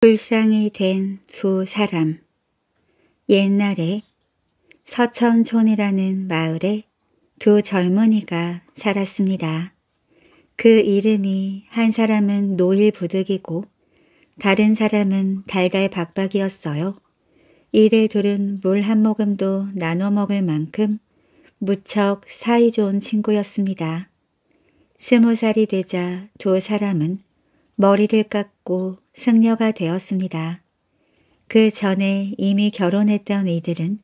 불쌍히 된두 사람 옛날에 서천촌이라는 마을에 두 젊은이가 살았습니다. 그 이름이 한 사람은 노일부득이고 다른 사람은 달달박박이었어요. 이들둘은물 한 모금도 나눠 먹을 만큼 무척 사이좋은 친구였습니다. 스무 살이 되자 두 사람은 머리를 깎고 승려가 되었습니다. 그 전에 이미 결혼했던 이들은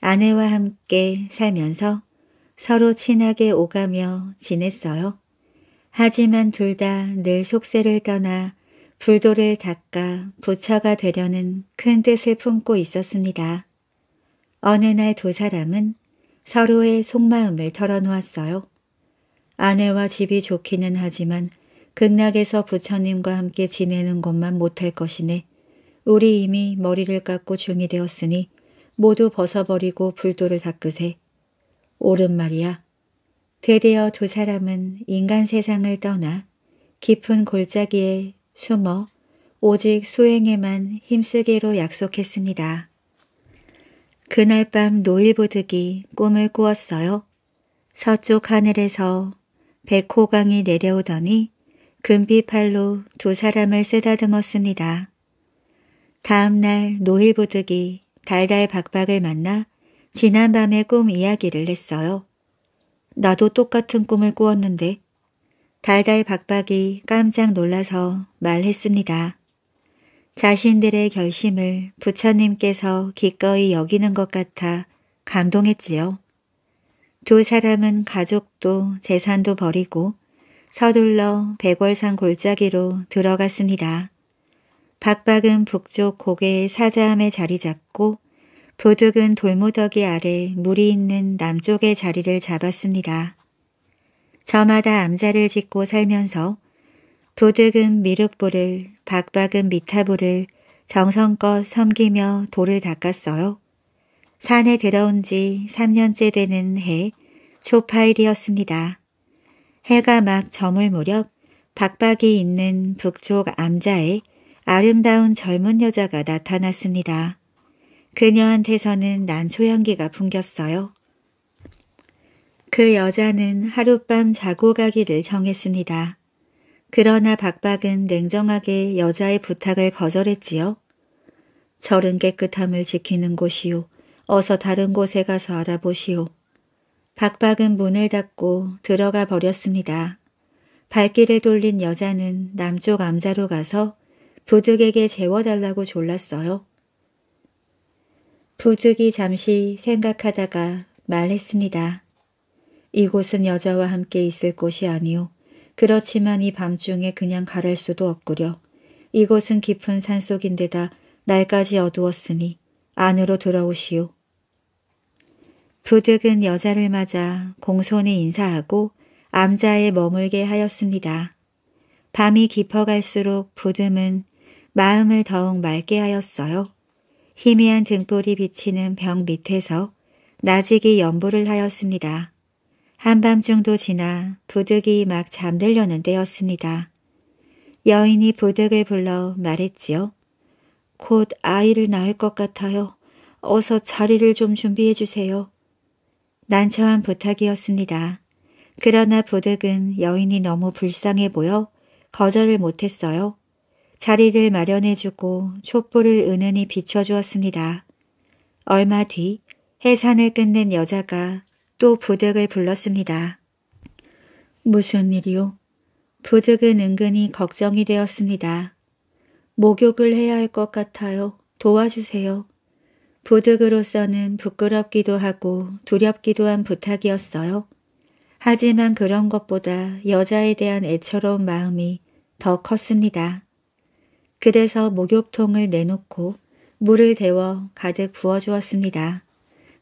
아내와 함께 살면서 서로 친하게 오가며 지냈어요. 하지만 둘 다 늘 속세를 떠나 불도를 닦아 부처가 되려는 큰 뜻을 품고 있었습니다. 어느 날 두 사람은 서로의 속마음을 털어놓았어요. 아내와 집이 좋기는 하지만 극락에서 부처님과 함께 지내는 것만 못할 것이네. 우리 이미 머리를 깎고 중이 되었으니 모두 벗어버리고 불도를 닦으세. 옳은 말이야. 드디어 두 사람은 인간 세상을 떠나 깊은 골짜기에 숨어 오직 수행에만 힘쓰기로 약속했습니다. 그날 밤 노일보득이 꿈을 꾸었어요. 서쪽 하늘에서 백호강이 내려오더니 금빛팔로두 사람을 쓰다듬었습니다. 다음 날 노일보드기 달달박박을 만나 지난밤의 꿈 이야기를 했어요. 나도 똑같은 꿈을 꾸었는데 달달박박이 깜짝 놀라서 말했습니다. 자신들의 결심을 부처님께서 기꺼이 여기는 것 같아 감동했지요. 두 사람은 가족도 재산도 버리고 서둘러 백월산 골짜기로 들어갔습니다. 박박은 북쪽 고개의 사자함에 자리 잡고 부득은 돌무더기 아래 물이 있는 남쪽의 자리를 잡았습니다. 저마다 암자를 짓고 살면서 부득은미륵불을 박박은 미타불을 정성껏 섬기며 돌을 닦았어요. 산에 들어온 지 3년째 되는 해 초파일이었습니다. 해가 막 저물 무렵 박박이 있는 북쪽 암자에 아름다운 젊은 여자가 나타났습니다. 그녀한테서는 난초향기가 풍겼어요. 그 여자는 하룻밤 자고 가기를 정했습니다. 그러나 박박은 냉정하게 여자의 부탁을 거절했지요. 절은 깨끗함을 지키는 곳이요. 어서 다른 곳에 가서 알아보시오. 박박은 문을 닫고 들어가 버렸습니다. 발길을 돌린 여자는 남쪽 암자로 가서 부득에게 재워달라고 졸랐어요. 부득이 잠시 생각하다가 말했습니다. 이곳은 여자와 함께 있을 곳이 아니오. 그렇지만 이 밤중에 그냥 가랄 수도 없구려. 이곳은 깊은 산속인데다 날까지 어두웠으니 안으로 들어오시오. 부득은 여자를 맞아 공손히 인사하고 암자에 머물게 하였습니다. 밤이 깊어갈수록 부듬은 마음을 더욱 맑게 하였어요. 희미한 등불이 비치는 병 밑에서 나직이 연보를 하였습니다. 한밤중도 지나 부득이 막 잠들려는 때였습니다. 여인이 부득을 불러 말했지요. 곧 아이를 낳을 것 같아요. 어서 자리를 좀 준비해 주세요. 난처한 부탁이었습니다. 그러나 부득은 여인이 너무 불쌍해 보여 거절을 못했어요. 자리를 마련해주고 촛불을 은은히 비춰주었습니다. 얼마 뒤 해산을 끝낸 여자가 또 부득을 불렀습니다. 무슨 일이요? 부득은 은근히 걱정이 되었습니다. 목욕을 해야 할 것 같아요. 도와주세요. 보득으로서는 부끄럽기도 하고 두렵기도 한 부탁이었어요. 하지만 그런 것보다 여자에 대한 애처로운 마음이 더 컸습니다. 그래서 목욕통을 내놓고 물을 데워 가득 부어주었습니다.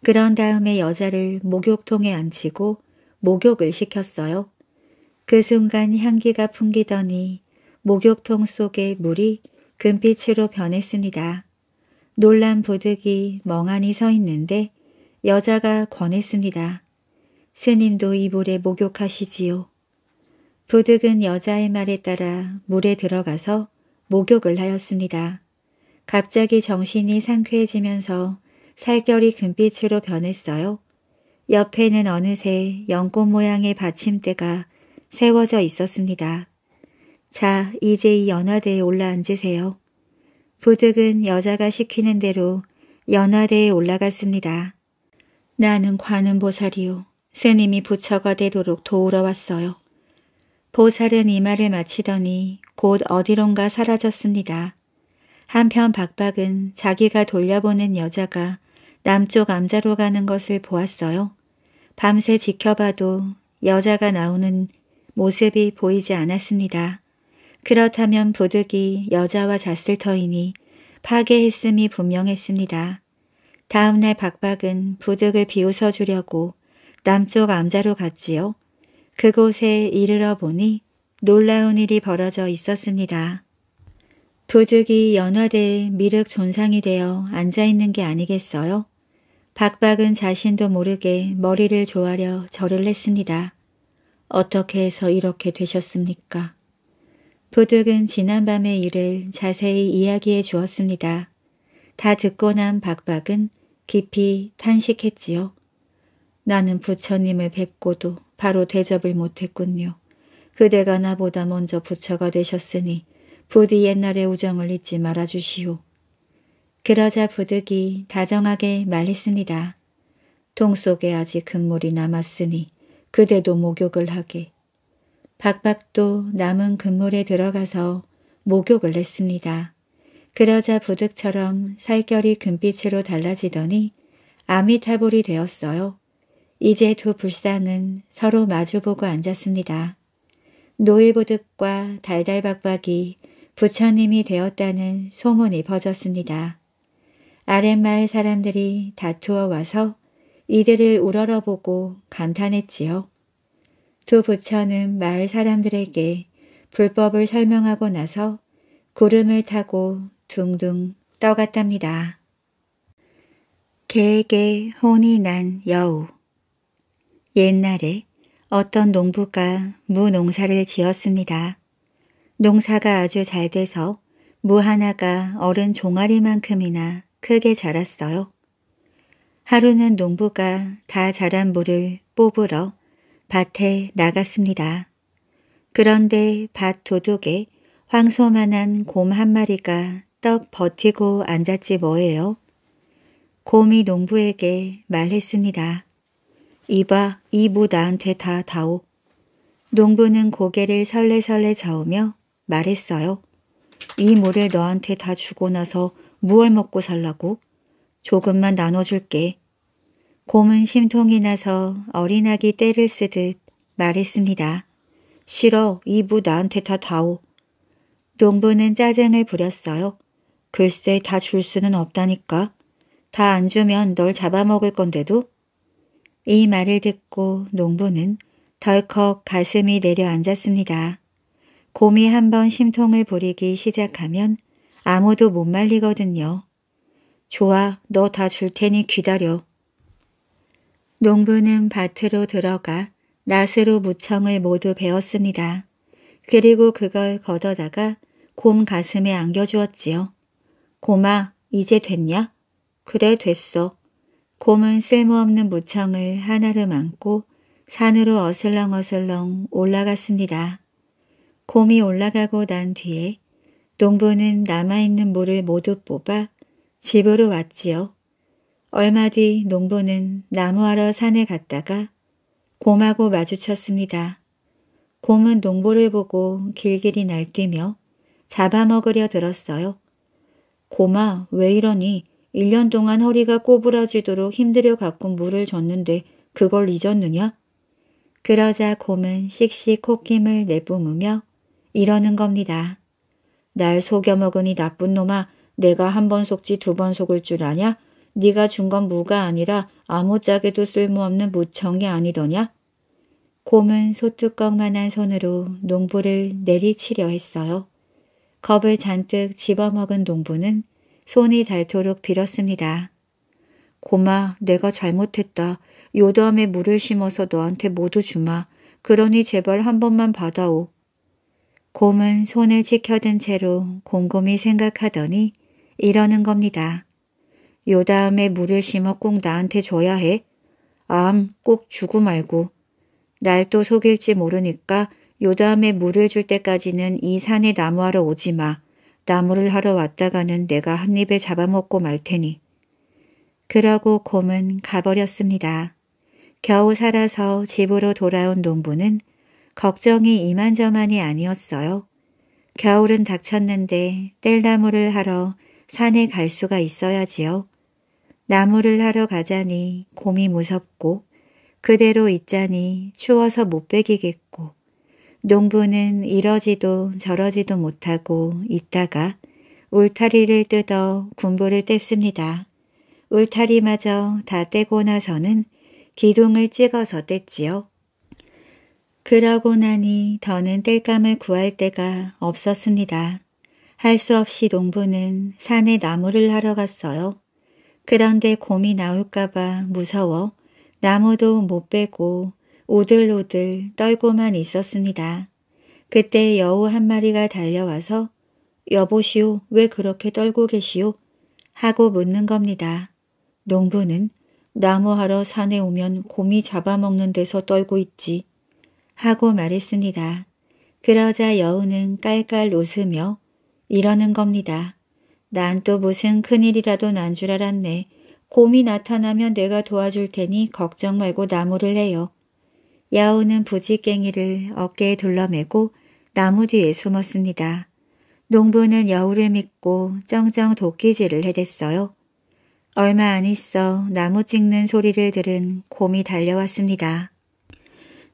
그런 다음에 여자를 목욕통에 앉히고 목욕을 시켰어요. 그 순간 향기가 풍기더니 목욕통 속의 물이 금빛으로 변했습니다. 놀란 부득이 멍하니 서 있는데 여자가 권했습니다. 스님도 이 물에 목욕하시지요. 부득은 여자의 말에 따라 물에 들어가서 목욕을 하였습니다. 갑자기 정신이 상쾌해지면서 살결이 금빛으로 변했어요. 옆에는 어느새 연꽃 모양의 받침대가 세워져 있었습니다. 자, 이제 이 연화대에 올라앉으세요. 부득은 여자가 시키는 대로 연화대에 올라갔습니다. 나는 관음보살이요. 스님이 부처가 되도록 도우러 왔어요. 보살은 이 말을 마치더니 곧 어디론가 사라졌습니다. 한편 박박은 자기가 돌려보낸 여자가 남쪽 암자로 가는 것을 보았어요. 밤새 지켜봐도 여자가 나오는 모습이 보이지 않았습니다. 그렇다면 부득이 여자와 잤을 터이니 파괴했음이 분명했습니다. 다음날 박박은 부득을 비웃어 주려고 남쪽 암자로 갔지요. 그곳에 이르러 보니 놀라운 일이 벌어져 있었습니다. 부득이 연화대에 미륵 존상이 되어 앉아있는 게 아니겠어요? 박박은 자신도 모르게 머리를 조아려 절을 했습니다. 어떻게 해서 이렇게 되셨습니까? 부득은 지난밤의 일을 자세히 이야기해 주었습니다. 다 듣고 난 박박은 깊이 탄식했지요. 나는 부처님을 뵙고도 바로 대접을 못했군요. 그대가 나보다 먼저 부처가 되셨으니 부디 옛날의 우정을 잊지 말아주시오. 그러자 부득이 다정하게 말했습니다. 동 속에 아직 금물이 남았으니 그대도 목욕을 하게 박박도 남은 금물에 들어가서 목욕을 했습니다. 그러자 부득처럼 살결이 금빛으로 달라지더니 아미타불이 되었어요. 이제 두불사는 서로 마주보고 앉았습니다. 노일보득과 달달박박이 부처님이 되었다는 소문이 퍼졌습니다. 아랫마을 사람들이 다투어 와서 이들을 우러러보고 감탄했지요. 두 부처는 마을 사람들에게 불법을 설명하고 나서 구름을 타고 둥둥 떠갔답니다. 개에게 혼이 난 여우 옛날에 어떤 농부가 무 농사를 지었습니다. 농사가 아주 잘 돼서 무 하나가 어른 종아리만큼이나 크게 자랐어요. 하루는 농부가 다 자란 무를 뽑으러 밭에 나갔습니다. 그런데 밭 도둑에 황소만한 곰 한 마리가 떡 버티고 앉았지 뭐예요. 곰이 농부에게 말했습니다. 이봐, 이 무 나한테 다 다오. 농부는 고개를 설레설레 저으며 말했어요. 이 무를 너한테 다 주고 나서 무얼 먹고 살라고? 조금만 나눠줄게. 곰은 심통이 나서 어린아기 때를 쓰듯 말했습니다. 싫어, 이부 나한테 다 다오. 농부는 짜증을 부렸어요. 글쎄 다 줄 수는 없다니까. 다 안 주면 널 잡아먹을 건데도. 이 말을 듣고 농부는 덜컥 가슴이 내려앉았습니다. 곰이 한번 심통을 부리기 시작하면 아무도 못 말리거든요. 좋아, 너 다 줄 테니 기다려. 농부는 밭으로 들어가 낫으로 무청을 모두 베었습니다. 그리고 그걸 걷어다가 곰 가슴에 안겨주었지요. 곰아, 이제 됐냐? 그래, 됐어. 곰은 쓸모없는 무청을 하나를 안고 산으로 어슬렁어슬렁 올라갔습니다. 곰이 올라가고 난 뒤에 농부는 남아있는 물을 모두 뽑아 집으로 왔지요. 얼마 뒤 농부는 나무하러 산에 갔다가 곰하고 마주쳤습니다. 곰은 농부를 보고 길길이 날뛰며 잡아먹으려 들었어요. 곰아 왜 이러니 1년 동안 허리가 꼬부라지도록 힘들여 가꾼 물을 줬는데 그걸 잊었느냐? 그러자 곰은 씩씩 콧김을 내뿜으며 이러는 겁니다. 날 속여 먹으니 나쁜 놈아 내가 한 번 속지 두 번 속을 줄 아냐? 네가 준 건 무가 아니라 아무짝에도 쓸모없는 무청이 아니더냐? 곰은 소뚜껑만한 손으로 농부를 내리치려 했어요. 겁을 잔뜩 집어먹은 농부는 손이 닳도록 빌었습니다. 고마, 내가 잘못했다. 요담에 물을 심어서 너한테 모두 주마. 그러니 제발 한 번만 받아오. 곰은 손을 지켜든 채로 곰곰이 생각하더니 이러는 겁니다. 요다음에 물을 심어 꼭 나한테 줘야 해. 암, 꼭 주고 말고. 날 또 속일지 모르니까 요다음에 물을 줄 때까지는 이 산에 나무하러 오지 마. 나무를 하러 왔다가는 내가 한 입에 잡아먹고 말 테니. 그러고 곰은 가버렸습니다. 겨우 살아서 집으로 돌아온 농부는 걱정이 이만저만이 아니었어요. 겨울은 닥쳤는데 뗄나무를 하러 산에 갈 수가 있어야지요. 나무를 하러 가자니 곰이 무섭고 그대로 있자니 추워서 못 베기겠고 농부는 이러지도 저러지도 못하고 있다가 울타리를 뜯어 군부를 뗐습니다. 울타리마저 다 떼고 나서는 기둥을 찍어서 뗐지요. 그러고 나니 더는 뗄감을 구할 데가 없었습니다. 할 수 없이 농부는 산에 나무를 하러 갔어요. 그런데 곰이 나올까봐 무서워 나무도 못 빼고 오들오들 떨고만 있었습니다. 그때 여우 한 마리가 달려와서 여보시오 왜 그렇게 떨고 계시오? 하고 묻는 겁니다. 농부는 나무하러 산에 오면 곰이 잡아먹는 데서 떨고 있지 하고 말했습니다. 그러자 여우는 깔깔 웃으며 이러는 겁니다. 난또 무슨 큰일이라도 난 줄 알았네. 곰이 나타나면 내가 도와줄 테니 걱정 말고 나무를 해요. 야오는 부지깽이를 어깨에 둘러매고 나무 뒤에 숨었습니다. 농부는 여우를 믿고 쩡쩡 도끼질을 해댔어요. 얼마 안 있어 나무 찍는 소리를 들은 곰이 달려왔습니다.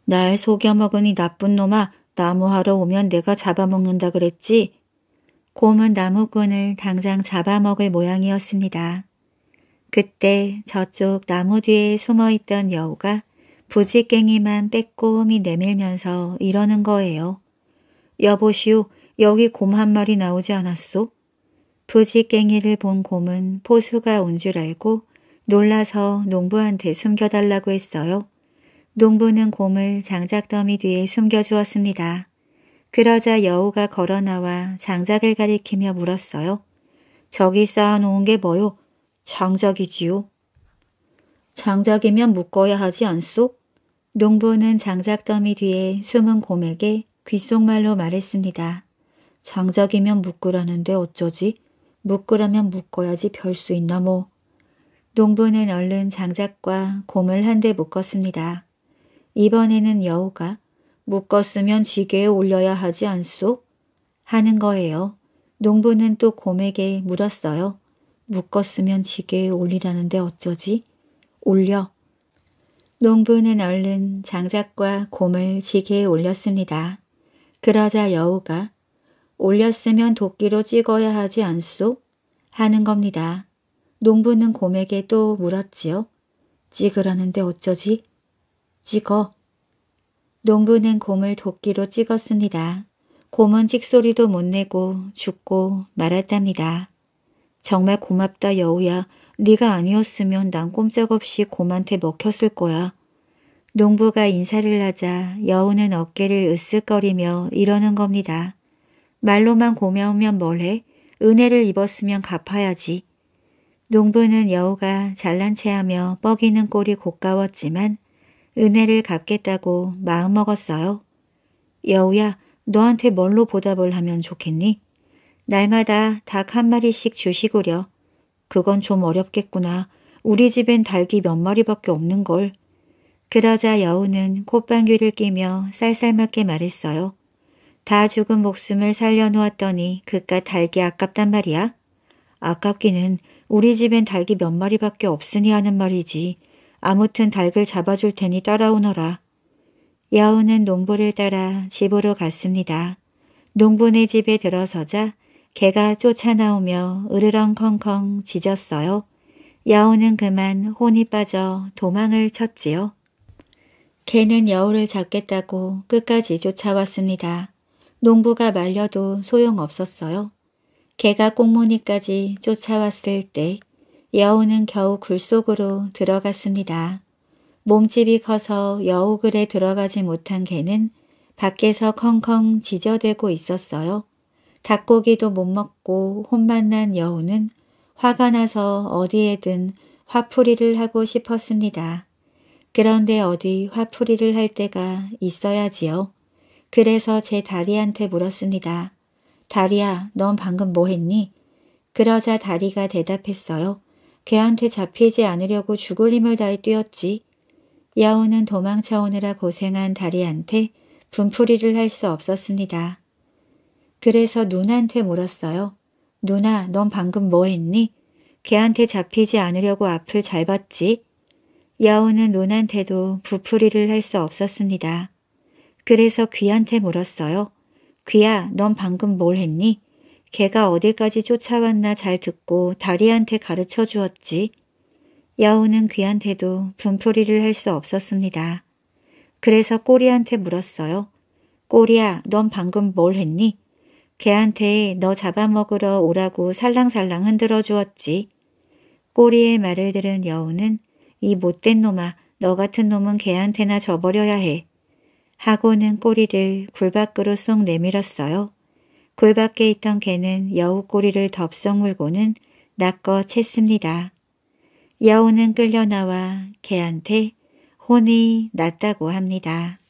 날속여먹으니 나쁜 놈아 나무하러 오면 내가 잡아먹는다 그랬지? 곰은 나무꾼을 당장 잡아먹을 모양이었습니다. 그때 저쪽 나무 뒤에 숨어있던 여우가 부지깽이만 빼꼼히 내밀면서 이러는 거예요. 여보시오, 여기 곰 한 마리 나오지 않았소? 부지깽이를 본 곰은 포수가 온 줄 알고 놀라서 농부한테 숨겨달라고 했어요. 농부는 곰을 장작더미 뒤에 숨겨주었습니다. 그러자 여우가 걸어나와 장작을 가리키며 물었어요. 저기 쌓아놓은 게 뭐요? 장작이지요. 장작이면 묶어야 하지 않소? 농부는 장작더미 뒤에 숨은 곰에게 귓속말로 말했습니다. 장작이면 묶으라는데 어쩌지? 묶으라면 묶어야지 별 수 있나 뭐. 농부는 얼른 장작과 곰을 한 대 묶었습니다. 이번에는 여우가 묶었으면 지게에 올려야 하지 않소? 하는 거예요. 농부는 또 곰에게 물었어요. 묶었으면 지게에 올리라는데 어쩌지? 올려. 농부는 얼른 장작과 곰을 지게에 올렸습니다. 그러자 여우가 올렸으면 도끼로 찍어야 하지 않소? 하는 겁니다. 농부는 곰에게 또 물었지요. 찍으라는데 어쩌지? 찍어. 농부는 곰을 도끼로 찍었습니다. 곰은 찍소리도 못 내고 죽고 말았답니다. 정말 고맙다 여우야. 네가 아니었으면 난 꼼짝없이 곰한테 먹혔을 거야. 농부가 인사를 하자 여우는 어깨를 으쓱거리며 이러는 겁니다. 말로만 고마우면 뭘 해? 은혜를 입었으면 갚아야지. 농부는 여우가 잘난 체하며 뻐기는 꼴이 고까웠지만 은혜를 갚겠다고 마음먹었어요. 여우야, 너한테 뭘로 보답을 하면 좋겠니? 날마다 닭 한 마리씩 주시구려 그건 좀 어렵겠구나. 우리 집엔 닭이 몇 마리밖에 없는걸. 그러자 여우는 콧방귀를 끼며 쌀쌀맞게 말했어요. 다 죽은 목숨을 살려놓았더니 그깟 닭이 아깝단 말이야? 아깝기는 우리 집엔 닭이 몇 마리밖에 없으니 하는 말이지. 아무튼 닭을 잡아줄 테니 따라오너라. 여우는 농부를 따라 집으로 갔습니다. 농부네 집에 들어서자 개가 쫓아나오며 으르렁컹컹 짖었어요. 여우는 그만 혼이 빠져 도망을 쳤지요. 개는 여우를 잡겠다고 끝까지 쫓아왔습니다. 농부가 말려도 소용없었어요. 개가 꽁무니까지 쫓아왔을 때 여우는 겨우 굴속으로 들어갔습니다. 몸집이 커서 여우굴에 들어가지 못한 개는 밖에서 컹컹 지저대고 있었어요. 닭고기도 못 먹고 혼만 난 여우는 화가 나서 어디에든 화풀이를 하고 싶었습니다. 그런데 어디 화풀이를 할 때가 있어야지요. 그래서 제 다리한테 물었습니다. 다리야, 넌 방금 뭐 했니? 그러자 다리가 대답했어요. 걔한테 잡히지 않으려고 죽을 힘을 다해 뛰었지. 야오는 도망쳐 오느라 고생한 다리한테 분풀이를 할 수 없었습니다. 그래서 누나한테 물었어요. 누나, 넌 방금 뭐 했니? 걔한테 잡히지 않으려고 앞을 잘 봤지? 야오는 누나한테도 부풀이를 할 수 없었습니다. 그래서 귀한테 물었어요. 귀야, 넌 방금 뭘 했니? 개가 어디까지 쫓아왔나 잘 듣고 다리한테 가르쳐 주었지. 여우는 귀한테도 분풀이를 할 수 없었습니다. 그래서 꼬리한테 물었어요. 꼬리야, 넌 방금 뭘 했니? 개한테 너 잡아먹으러 오라고 살랑살랑 흔들어 주었지. 꼬리의 말을 들은 여우는 이 못된 놈아, 너 같은 놈은 개한테나 져버려야 해. 하고는 꼬리를 굴 밖으로 쏙 내밀었어요. 골 밖에 있던 개는 여우 꼬리를 덥석 물고는 낚어 챘습니다. 여우는 끌려 나와 개한테 혼이 났다고 합니다.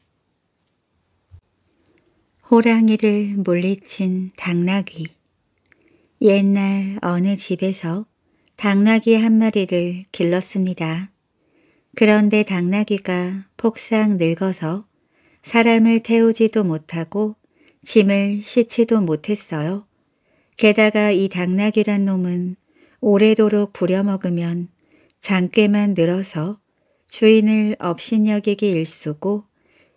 호랑이를 물리친 당나귀 옛날 어느 집에서 당나귀 한 마리를 길렀습니다. 그런데 당나귀가 폭삭 늙어서 사람을 태우지도 못하고 짐을 씻지도 못했어요. 게다가 이 당나귀란 놈은 오래도록 부려먹으면 장꾀만 늘어서 주인을 업신여기기 일쑤고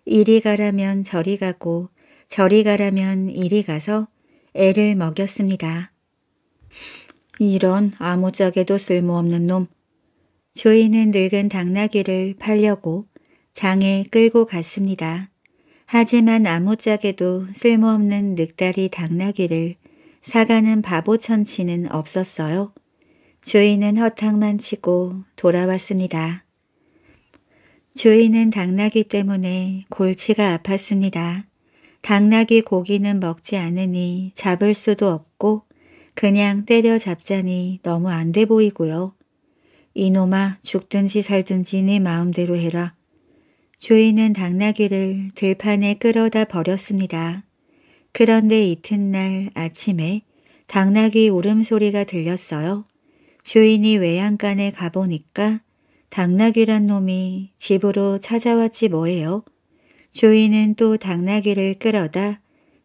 이리 가라면 저리 가고 저리 가라면 이리 가서 애를 먹였습니다. 이런 아무짝에도 쓸모없는 놈. 주인은 늙은 당나귀를 팔려고 장에 끌고 갔습니다. 하지만 아무짝에도 쓸모없는 늑다리 당나귀를 사가는 바보 천치는 없었어요. 주인은 허탕만 치고 돌아왔습니다. 주인은 당나귀 때문에 골치가 아팠습니다. 당나귀 고기는 먹지 않으니 잡을 수도 없고 그냥 때려잡자니 너무 안 돼 보이고요. 이놈아 죽든지 살든지 네 마음대로 해라. 주인은 당나귀를 들판에 끌어다 버렸습니다. 그런데 이튿날 아침에 당나귀 울음소리가 들렸어요. 주인이 외양간에 가보니까 당나귀란 놈이 집으로 찾아왔지 뭐예요. 주인은 또 당나귀를 끌어다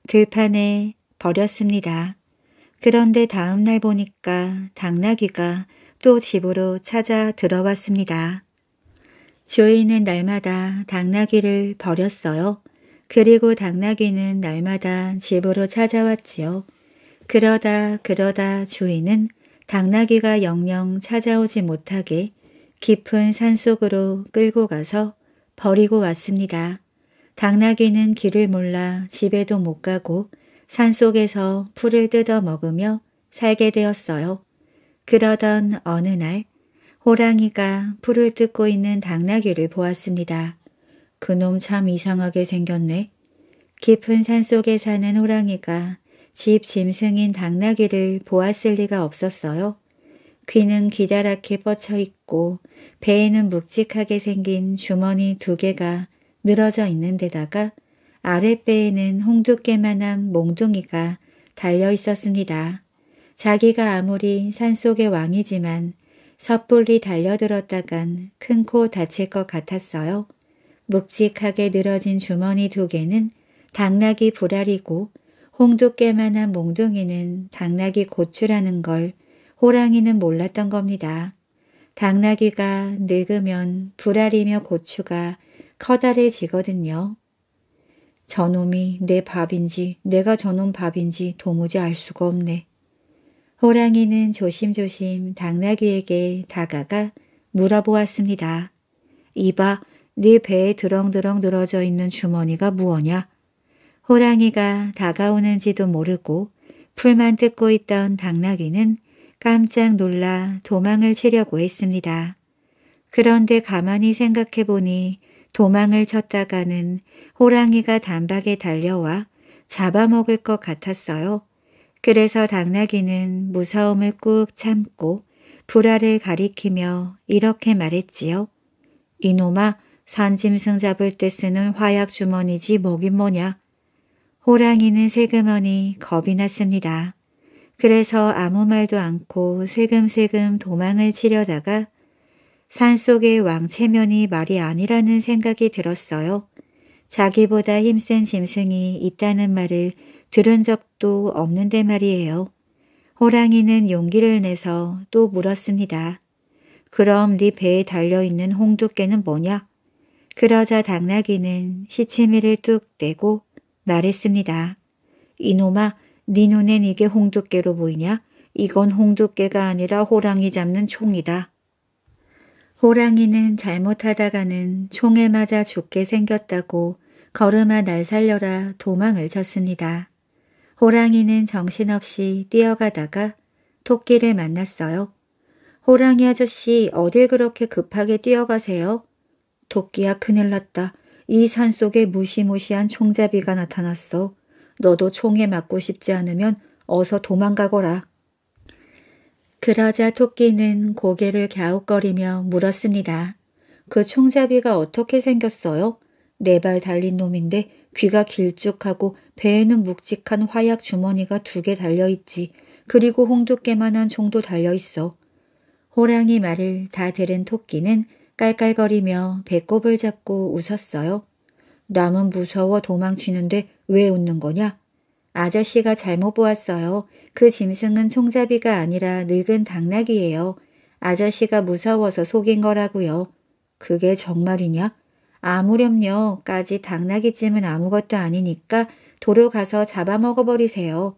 들판에 버렸습니다. 그런데 다음날 보니까 당나귀가 또 집으로 찾아 들어왔습니다. 주인은 날마다 당나귀를 버렸어요. 그리고 당나귀는 날마다 집으로 찾아왔지요. 그러다 그러다 주인은 당나귀가 영영 찾아오지 못하게 깊은 산속으로 끌고 가서 버리고 왔습니다. 당나귀는 길을 몰라 집에도 못 가고 산속에서 풀을 뜯어 먹으며 살게 되었어요. 그러던 어느 날 호랑이가 풀을 뜯고 있는 당나귀를 보았습니다. 그놈 참 이상하게 생겼네. 깊은 산속에 사는 호랑이가 집 짐승인 당나귀를 보았을 리가 없었어요. 귀는 기다랗게 뻗쳐 있고 배에는 묵직하게 생긴 주머니 두 개가 늘어져 있는 데다가 아랫배에는 홍두깨만한 몽둥이가 달려 있었습니다. 자기가 아무리 산속의 왕이지만 섣불리 달려들었다간 큰 코 다칠 것 같았어요. 묵직하게 늘어진 주머니 두 개는 당나귀 불알이고 홍두깨만한 몽둥이는 당나귀 고추라는 걸 호랑이는 몰랐던 겁니다. 당나귀가 늙으면 불알이며 고추가 커다래지거든요. 저놈이 내 밥인지 내가 저놈 밥인지 도무지 알 수가 없네. 호랑이는 조심조심 당나귀에게 다가가 물어보았습니다. 이봐, 네 배에 드렁드렁 늘어져 있는 주머니가 무엇냐? 호랑이가 다가오는지도 모르고 풀만 뜯고 있던 당나귀는 깜짝 놀라 도망을 치려고 했습니다. 그런데 가만히 생각해보니 도망을 쳤다가는 호랑이가 단박에 달려와 잡아먹을 것 같았어요. 그래서 당나귀는 무서움을 꾹 참고 불화를 가리키며 이렇게 말했지요. 이놈아 산짐승 잡을 때 쓰는 화약 주머니지 뭐긴 뭐냐. 호랑이는 세그머니 겁이 났습니다. 그래서 아무 말도 않고 세금세금 도망을 치려다가 산속의 왕체면이 말이 아니라는 생각이 들었어요. 자기보다 힘센 짐승이 있다는 말을 들은 적도 없는데 말이에요. 호랑이는 용기를 내서 또 물었습니다. 그럼 네 배에 달려있는 홍두깨는 뭐냐? 그러자 당나귀는 시치미를 뚝 떼고 말했습니다. 이놈아, 네 눈엔 이게 홍두깨로 보이냐? 이건 홍두깨가 아니라 호랑이 잡는 총이다. 호랑이는 잘못하다가는 총에 맞아 죽게 생겼다고 걸음아 날 살려라 도망을 쳤습니다. 호랑이는 정신없이 뛰어가다가 토끼를 만났어요. 호랑이 아저씨 어딜 그렇게 급하게 뛰어가세요? 토끼야 큰일 났다. 이 산속에 무시무시한 총잡이가 나타났어. 너도 총에 맞고 싶지 않으면 어서 도망가거라. 그러자 토끼는 고개를 갸웃거리며 물었습니다. 그 총잡이가 어떻게 생겼어요? 네 발 달린 놈인데 귀가 길쭉하고 배에는 묵직한 화약 주머니가 두 개 달려있지. 그리고 홍두깨만한 종도 달려있어. 호랑이 말을 다 들은 토끼는 깔깔거리며 배꼽을 잡고 웃었어요. 남은 무서워 도망치는데 왜 웃는 거냐? 아저씨가 잘못 보았어요. 그 짐승은 총잡이가 아니라 늙은 당나귀예요. 아저씨가 무서워서 속인 거라고요. 그게 정말이냐? 아무렴요까지 당나귀찜은 아무것도 아니니까 도로 가서 잡아먹어버리세요.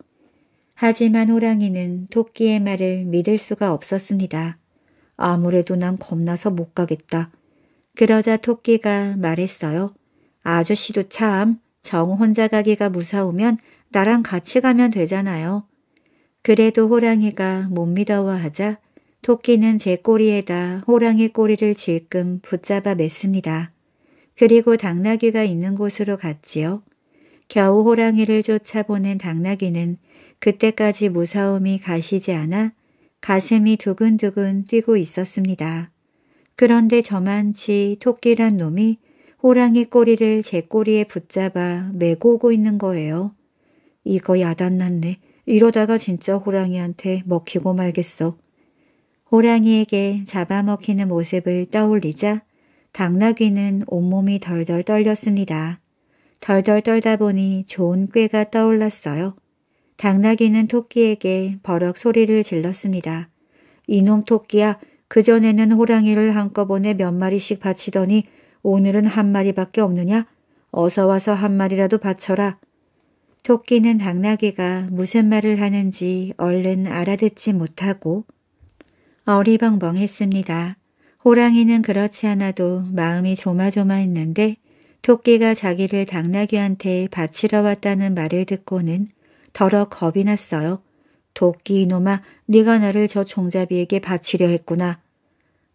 하지만 호랑이는 토끼의 말을 믿을 수가 없었습니다. 아무래도 난 겁나서 못 가겠다. 그러자 토끼가 말했어요. 아저씨도 참, 정 혼자 가기가 무서우면 나랑 같이 가면 되잖아요. 그래도 호랑이가 못 믿어워하자 토끼는 제 꼬리에다 호랑이 꼬리를 질끔 붙잡아 맸습니다. 그리고 당나귀가 있는 곳으로 갔지요. 겨우 호랑이를 쫓아보낸 당나귀는 그때까지 무서움이 가시지 않아 가슴이 두근두근 뛰고 있었습니다. 그런데 저만치 토끼란 놈이 호랑이 꼬리를 제 꼬리에 붙잡아 메고 오고 있는 거예요. 이거 야단났네. 이러다가 진짜 호랑이한테 먹히고 말겠어. 호랑이에게 잡아먹히는 모습을 떠올리자 당나귀는 온몸이 덜덜 떨렸습니다. 덜덜 떨다 보니 좋은 꾀가 떠올랐어요. 당나귀는 토끼에게 버럭 소리를 질렀습니다. 이놈 토끼야, 그전에는 호랑이를 한꺼번에 몇 마리씩 바치더니 오늘은 한 마리밖에 없느냐? 어서 와서 한 마리라도 바쳐라. 토끼는 당나귀가 무슨 말을 하는지 얼른 알아듣지 못하고 어리벙벙했습니다. 호랑이는 그렇지 않아도 마음이 조마조마했는데 토끼가 자기를 당나귀한테 바치러 왔다는 말을 듣고는 더러 겁이 났어요. 도끼 이놈아 네가 나를 저 종잡이에게 바치려 했구나.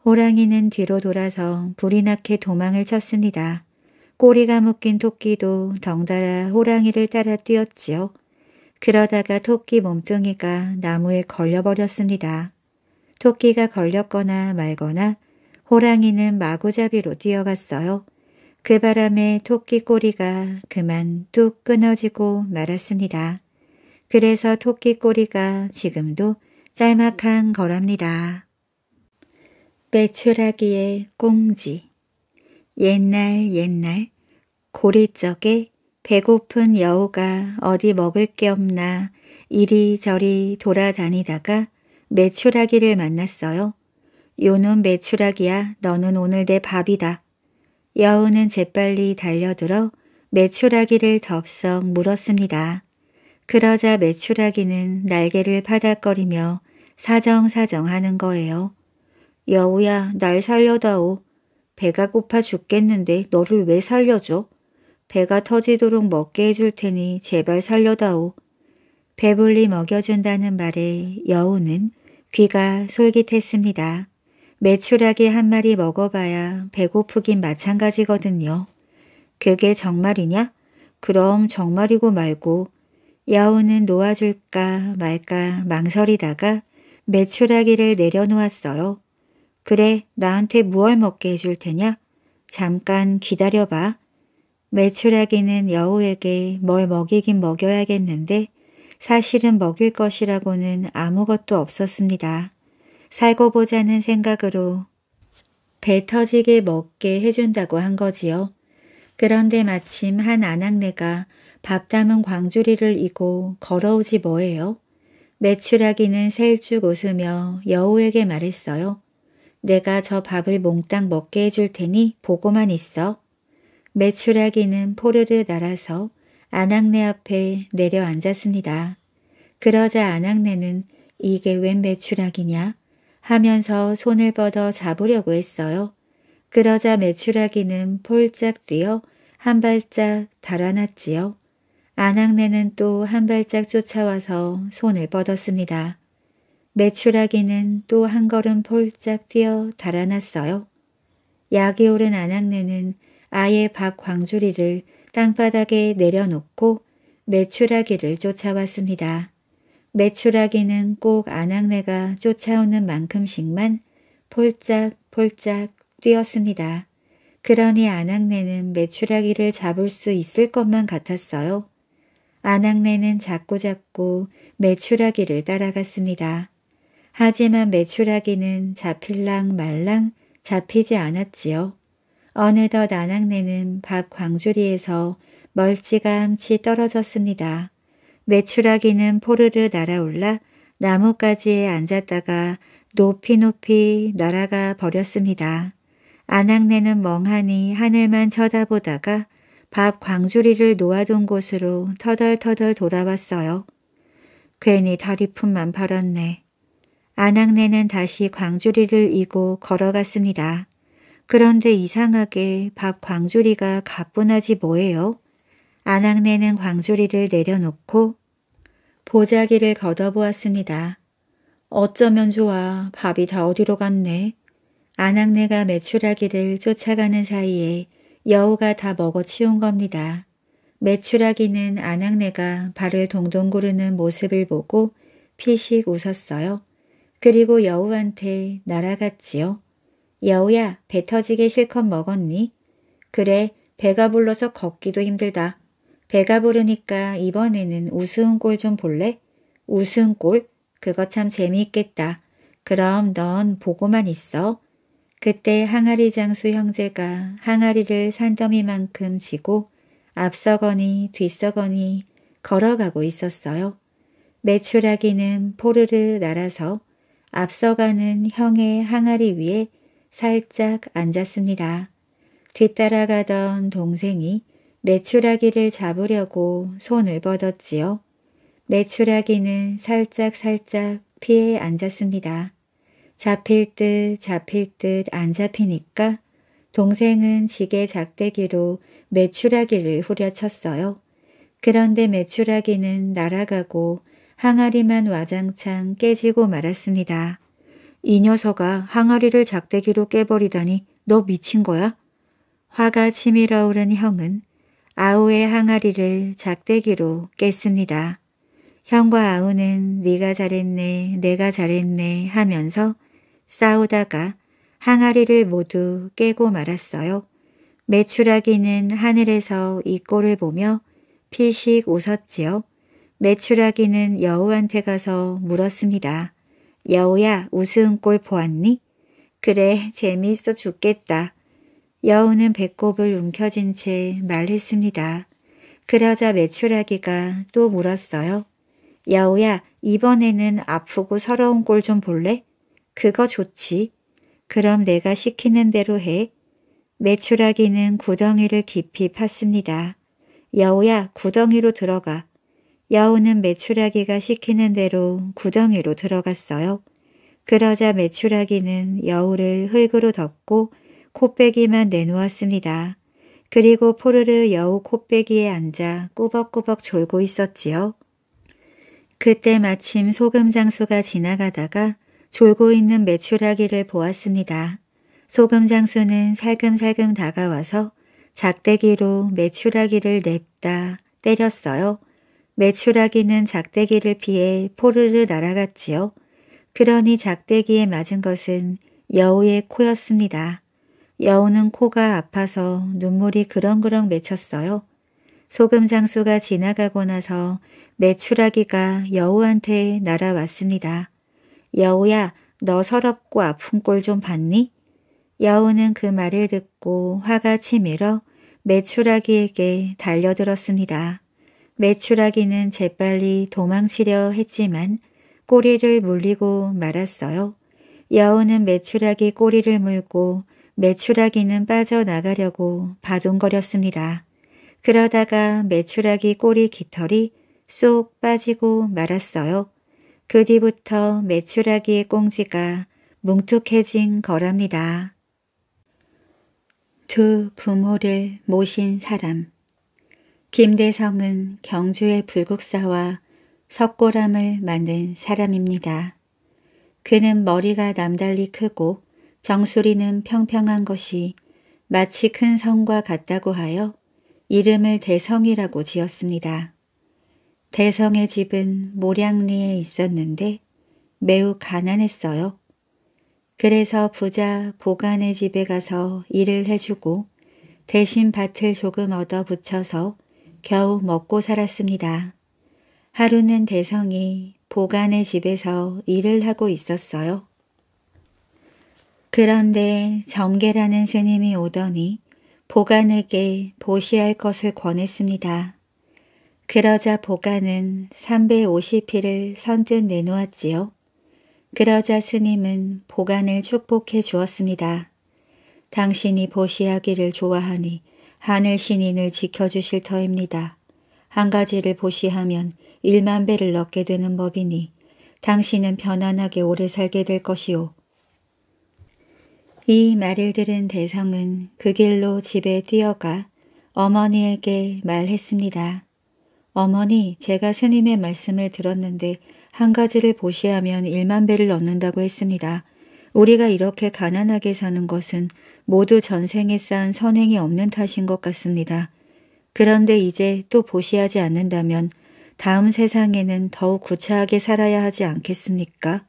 호랑이는 뒤로 돌아서 불이 나게 도망을 쳤습니다. 꼬리가 묶인 토끼도 덩달아 호랑이를 따라 뛰었지요. 그러다가 토끼 몸뚱이가 나무에 걸려버렸습니다. 토끼가 걸렸거나 말거나 호랑이는 마구잡이로 뛰어갔어요. 그 바람에 토끼 꼬리가 그만 뚝 끊어지고 말았습니다. 그래서 토끼 꼬리가 지금도 짤막한 거랍니다. 매추라기의 꽁지 옛날 옛날 고리적에 배고픈 여우가 어디 먹을 게 없나 이리저리 돌아다니다가 매추라기를 만났어요. 요는 메추라기야 너는 오늘 내 밥이다. 여우는 재빨리 달려들어 메추라기를 덥석 물었습니다. 그러자 메추라기는 날개를 파닥거리며 사정사정 하는 거예요. 여우야 날 살려다오. 배가 고파 죽겠는데 너를 왜 살려줘? 배가 터지도록 먹게 해줄 테니 제발 살려다오. 배불리 먹여준다는 말에 여우는 귀가 솔깃했습니다. 매출하기한 마리 먹어봐야 배고프긴 마찬가지거든요. 그게 정말이냐? 그럼 정말이고 말고 야오는 놓아줄까 말까 망설이다가 매출하기를 내려놓았어요. 그래 나한테 무얼 먹게 해줄 테냐? 잠깐 기다려봐. 매출하기는 여우에게 뭘 먹이긴 먹여야겠는데 사실은 먹일 것이라고는 아무것도 없었습니다. 살고 보자는 생각으로 배 터지게 먹게 해준다고 한 거지요. 그런데 마침 한 아낙네가 밥 담은 광주리를 이고 걸어오지 뭐예요. 매출하기는 셀쭉 웃으며 여우에게 말했어요. 내가 저 밥을 몽땅 먹게 해줄 테니 보고만 있어. 매출하기는 포르르 날아서 아낙네 앞에 내려앉았습니다. 그러자 아낙네는 이게 웬 매출하기냐? 하면서 손을 뻗어 잡으려고 했어요. 그러자 메추라기는 폴짝 뛰어 한 발짝 달아났지요. 안악내는 또 한 발짝 쫓아와서 손을 뻗었습니다. 메추라기는 또 한 걸음 폴짝 뛰어 달아났어요. 약이 오른 안악내는 아예 박광주리를 땅바닥에 내려놓고 메추라기를 쫓아왔습니다. 매출하기는 꼭아낙네가 쫓아오는 만큼씩만 폴짝폴짝 뛰었습니다. 그러니 아낙네는 매출하기를 잡을 수 있을 것만 같았어요. 아낙네는 자꾸자꾸 매출하기를 따라갔습니다. 하지만 매출하기는 잡힐랑 말랑 잡히지 않았지요. 어느덧 아낙네는밥 광주리에서 멀찌감치 떨어졌습니다. 메출하기는 포르르 날아올라 나뭇가지에 앉았다가 높이 높이 날아가 버렸습니다. 안악내는 멍하니 하늘만 쳐다보다가 밥 광주리를 놓아둔 곳으로 터덜터덜 돌아왔어요. 괜히 다리품만 팔았네. 안악내는 다시 광주리를 이고 걸어갔습니다. 그런데 이상하게 밥 광주리가 가뿐하지 뭐예요? 안악내는 광주리를 내려놓고 보자기를 걷어보았습니다. 어쩌면 좋아. 밥이 다 어디로 갔네. 안악내가 메추라기를 쫓아가는 사이에 여우가 다 먹어치운 겁니다. 메추라기는 안악내가 발을 동동 구르는 모습을 보고 피식 웃었어요. 그리고 여우한테 날아갔지요. 여우야, 배 터지게 실컷 먹었니? 그래, 배가 불러서 걷기도 힘들다. 배가 부르니까 이번에는 우스운꼴 좀 볼래? 우스운꼴? 그거 참 재미있겠다. 그럼 넌 보고만 있어. 그때 항아리 장수 형제가 항아리를 산더미만큼 지고 앞서거니 뒤서거니 걸어가고 있었어요. 매추라기는 포르르 날아서 앞서가는 형의 항아리 위에 살짝 앉았습니다. 뒤따라가던 동생이 메추라기를 잡으려고 손을 뻗었지요. 메추라기는 살짝살짝 피해 앉았습니다. 잡힐 듯 잡힐 듯 안 잡히니까 동생은 지게 작대기로 메추라기를 후려쳤어요. 그런데 메추라기는 날아가고 항아리만 와장창 깨지고 말았습니다. 이 녀석아 항아리를 작대기로 깨버리다니 너 미친 거야? 화가 치밀어 오른 형은 아우의 항아리를 작대기로 깼습니다. 형과 아우는 네가 잘했네 내가 잘했네 하면서 싸우다가 항아리를 모두 깨고 말았어요. 매추라기는 하늘에서 이 꼴을 보며 피식 웃었지요. 매추라기는 여우한테 가서 물었습니다. 여우야 우스운 꼴 보았니? 그래 재미있어 죽겠다. 여우는 배꼽을 움켜쥔 채 말했습니다. 그러자 매출하기가 또 물었어요. 여우야 이번에는 아프고 서러운 꼴 좀 볼래? 그거 좋지. 그럼 내가 시키는 대로 해. 매출하기는 구덩이를 깊이 팠습니다. 여우야 구덩이로 들어가. 여우는 매출하기가 시키는 대로 구덩이로 들어갔어요. 그러자 매출하기는 여우를 흙으로 덮고 코빼기만 내놓았습니다. 그리고 포르르 여우 코빼기에 앉아 꾸벅꾸벅 졸고 있었지요. 그때 마침 소금 장수가 지나가다가 졸고 있는 메추라기를 보았습니다. 소금 장수는 살금살금 다가와서 작대기로 메추라기를 냅다 때렸어요. 메추라기는 작대기를 피해 포르르 날아갔지요. 그러니 작대기에 맞은 것은 여우의 코였습니다. 여우는 코가 아파서 눈물이 그렁그렁 맺혔어요. 소금 장수가 지나가고 나서 매출하기가 여우한테 날아왔습니다. 여우야, 너 서럽고 아픈 꼴 좀 봤니? 여우는 그 말을 듣고 화가 치밀어 매출하기에게 달려들었습니다. 매출하기는 재빨리 도망치려 했지만 꼬리를 물리고 말았어요. 여우는 매출하기 꼬리를 물고 매추라기는 빠져나가려고 바둥거렸습니다. 그러다가 매추라기 꼬리 깃털이 쏙 빠지고 말았어요. 그 뒤부터 매추라기의 꽁지가 뭉툭해진 거랍니다. 두 부모를 모신 사람 김대성은 경주의 불국사와 석고람을 만든 사람입니다. 그는 머리가 남달리 크고 정수리는 평평한 것이 마치 큰 성과 같다고 하여 이름을 대성이라고 지었습니다. 대성의 집은 모량리에 있었는데 매우 가난했어요. 그래서 부자 보관의 집에 가서 일을 해주고 대신 밭을 조금 얻어 붙여서 겨우 먹고 살았습니다. 하루는 대성이 보관의 집에서 일을 하고 있었어요. 그런데 점계라는 스님이 오더니 보관에게 보시할 것을 권했습니다. 그러자 보관은 350피를 선뜻 내놓았지요. 그러자 스님은 보관을 축복해 주었습니다. 당신이 보시하기를 좋아하니 하늘 신인을 지켜주실 터입니다. 한 가지를 보시하면 1만 배를 얻게 되는 법이니 당신은 편안하게 오래 살게 될 것이오. 이 말을 들은 대성은 그 길로 집에 뛰어가 어머니에게 말했습니다. 어머니, 제가 스님의 말씀을 들었는데 한 가지를 보시하면 1만 배를 얻는다고 했습니다. 우리가 이렇게 가난하게 사는 것은 모두 전생에 쌓은 선행이 없는 탓인 것 같습니다. 그런데 이제 또 보시하지 않는다면 다음 세상에는 더욱 구차하게 살아야 하지 않겠습니까?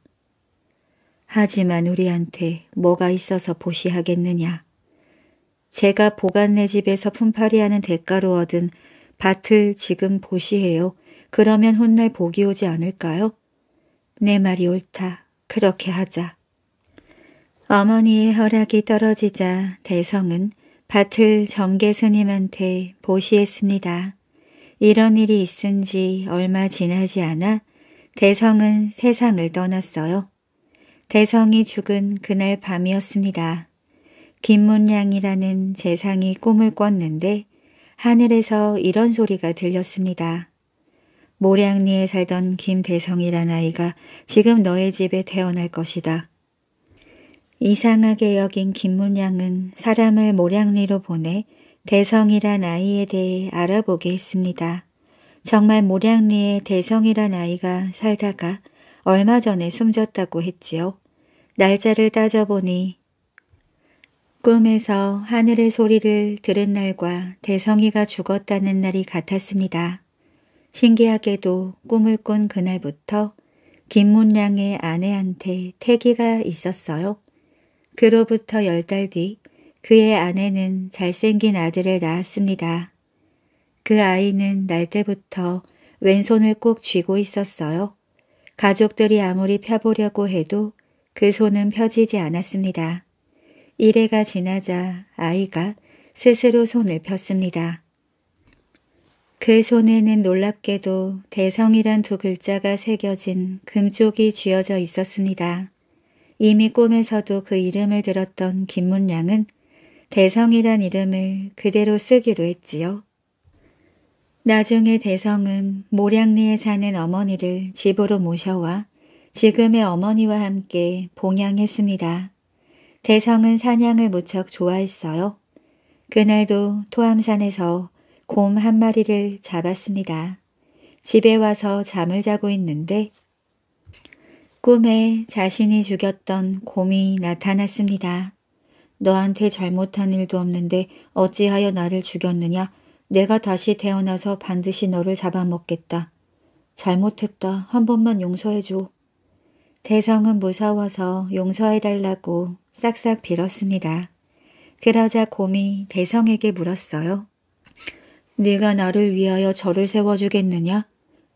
하지만 우리한테 뭐가 있어서 보시하겠느냐. 제가 보관내 집에서 품팔이하는 대가로 얻은 밭을 지금 보시해요. 그러면 훗날 복이 오지 않을까요? 내 말이 옳다. 그렇게 하자. 어머니의 허락이 떨어지자 대성은 밭을 정계 스님한테 보시했습니다. 이런 일이 있은 지 얼마 지나지 않아 대성은 세상을 떠났어요. 대성이 죽은 그날 밤이었습니다. 김문량이라는 재상이 꿈을 꿨는데 하늘에서 이런 소리가 들렸습니다. 모량리에 살던 김대성이란 아이가 지금 너의 집에 태어날 것이다. 이상하게 여긴 김문량은 사람을 모량리로 보내 대성이란 아이에 대해 알아보게 했습니다. 정말 모량리에 대성이란 아이가 살다가 얼마 전에 숨졌다고 했지요. 날짜를 따져보니 꿈에서 하늘의 소리를 들은 날과 대성이가 죽었다는 날이 같았습니다. 신기하게도 꿈을 꾼 그날부터 김문량의 아내한테 태기가 있었어요. 그로부터 열 달 뒤 그의 아내는 잘생긴 아들을 낳았습니다. 그 아이는 날 때부터 왼손을 꼭 쥐고 있었어요. 가족들이 아무리 펴보려고 해도 그 손은 펴지지 않았습니다. 이래가 지나자 아이가 스스로 손을 폈습니다. 그 손에는 놀랍게도 대성이란 두 글자가 새겨진 금쪽이 쥐어져 있었습니다. 이미 꿈에서도 그 이름을 들었던 김문량은 대성이란 이름을 그대로 쓰기로 했지요. 나중에 대성은 모량리에 사는 어머니를 집으로 모셔와 지금의 어머니와 함께 봉양했습니다. 대성은 사냥을 무척 좋아했어요. 그날도 토암산에서 곰 한 마리를 잡았습니다. 집에 와서 잠을 자고 있는데 꿈에 자신이 죽였던 곰이 나타났습니다. 너한테 잘못한 일도 없는데 어찌하여 나를 죽였느냐? 내가 다시 태어나서 반드시 너를 잡아먹겠다. 잘못했다. 한 번만 용서해줘. 대성은 무서워서 용서해달라고 싹싹 빌었습니다. 그러자 곰이 대성에게 물었어요. 네가 나를 위하여 절을 세워주겠느냐?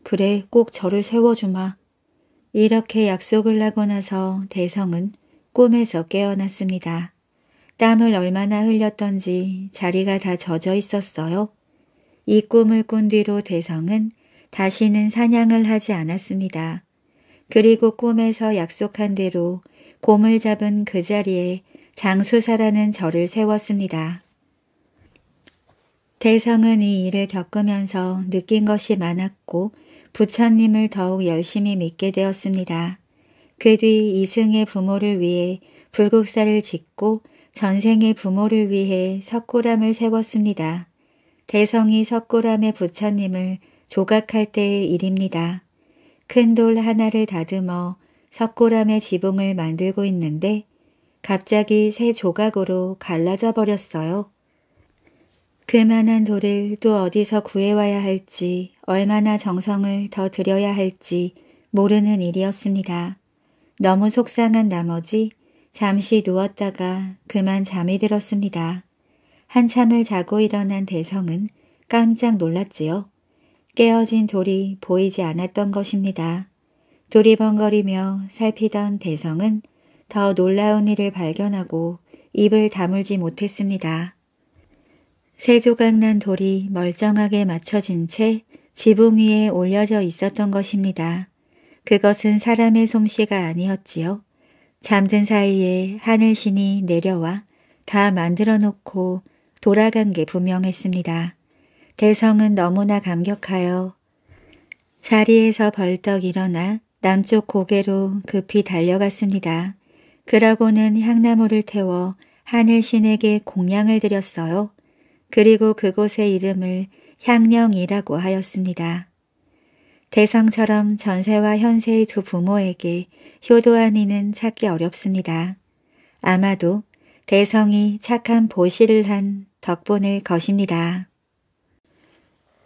그래 꼭 절을 세워주마. 이렇게 약속을 하고 나서 대성은 꿈에서 깨어났습니다. 땀을 얼마나 흘렸던지 자리가 다 젖어 있었어요. 이 꿈을 꾼 뒤로 대성은 다시는 사냥을 하지 않았습니다. 그리고 꿈에서 약속한 대로 곰을 잡은 그 자리에 장수사라는 절을 세웠습니다. 대성은 이 일을 겪으면서 느낀 것이 많았고 부처님을 더욱 열심히 믿게 되었습니다. 그 뒤 이승의 부모를 위해 불국사를 짓고 전생의 부모를 위해 석굴암을 세웠습니다. 대성이 석굴암의 부처님을 조각할 때의 일입니다. 큰 돌 하나를 다듬어 석굴암의 지붕을 만들고 있는데 갑자기 새 조각으로 갈라져 버렸어요. 그만한 돌을 또 어디서 구해와야 할지 얼마나 정성을 더 들여야 할지 모르는 일이었습니다. 너무 속상한 나머지 잠시 누웠다가 그만 잠이 들었습니다. 한참을 자고 일어난 대성은 깜짝 놀랐지요. 깨어진 돌이 보이지 않았던 것입니다. 두리번거리며 살피던 대성은 더 놀라운 일을 발견하고 입을 다물지 못했습니다. 세 조각 난 돌이 멀쩡하게 맞춰진 채 지붕 위에 올려져 있었던 것입니다. 그것은 사람의 솜씨가 아니었지요. 잠든 사이에 하늘신이 내려와 다 만들어 놓고 돌아간 게 분명했습니다. 대성은 너무나 감격하여 자리에서 벌떡 일어나 남쪽 고개로 급히 달려갔습니다. 그러고는 향나무를 태워 하늘신에게 공양을 드렸어요. 그리고 그곳의 이름을 향령이라고 하였습니다. 대성처럼 전세와 현세의 두 부모에게 효도한 이는 찾기 어렵습니다. 아마도 대성이 착한 보시를 한 덕분을 것입니다.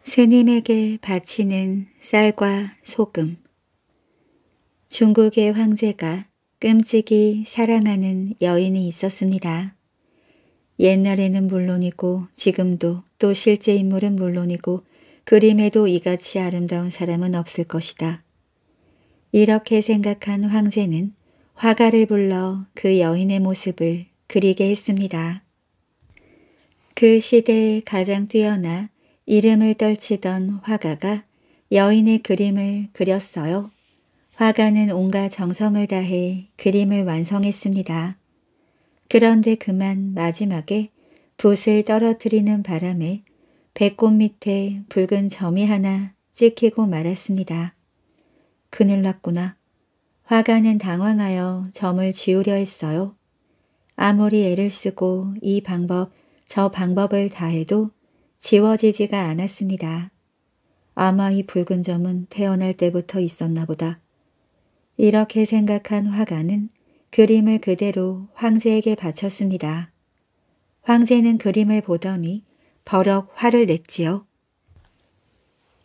스님에게 바치는 쌀과 소금 중국의 황제가 끔찍이 사랑하는 여인이 있었습니다. 옛날에는 물론이고 지금도 또 실제 인물은 물론이고 그림에도 이같이 아름다운 사람은 없을 것이다. 이렇게 생각한 황제는 화가를 불러 그 여인의 모습을 그리게 했습니다. 그 시대에 가장 뛰어나 이름을 떨치던 화가가 여인의 그림을 그렸어요. 화가는 온갖 정성을 다해 그림을 완성했습니다. 그런데 그만 마지막에 붓을 떨어뜨리는 바람에 배꼽 밑에 붉은 점이 하나 찍히고 말았습니다. 그늘 났구나. 화가는 당황하여 점을 지우려 했어요. 아무리 애를 쓰고 이 방법 저 방법을 다해도 지워지지가 않았습니다. 아마 이 붉은 점은 태어날 때부터 있었나 보다. 이렇게 생각한 화가는 그림을 그대로 황제에게 바쳤습니다. 황제는 그림을 보더니 버럭 화를 냈지요.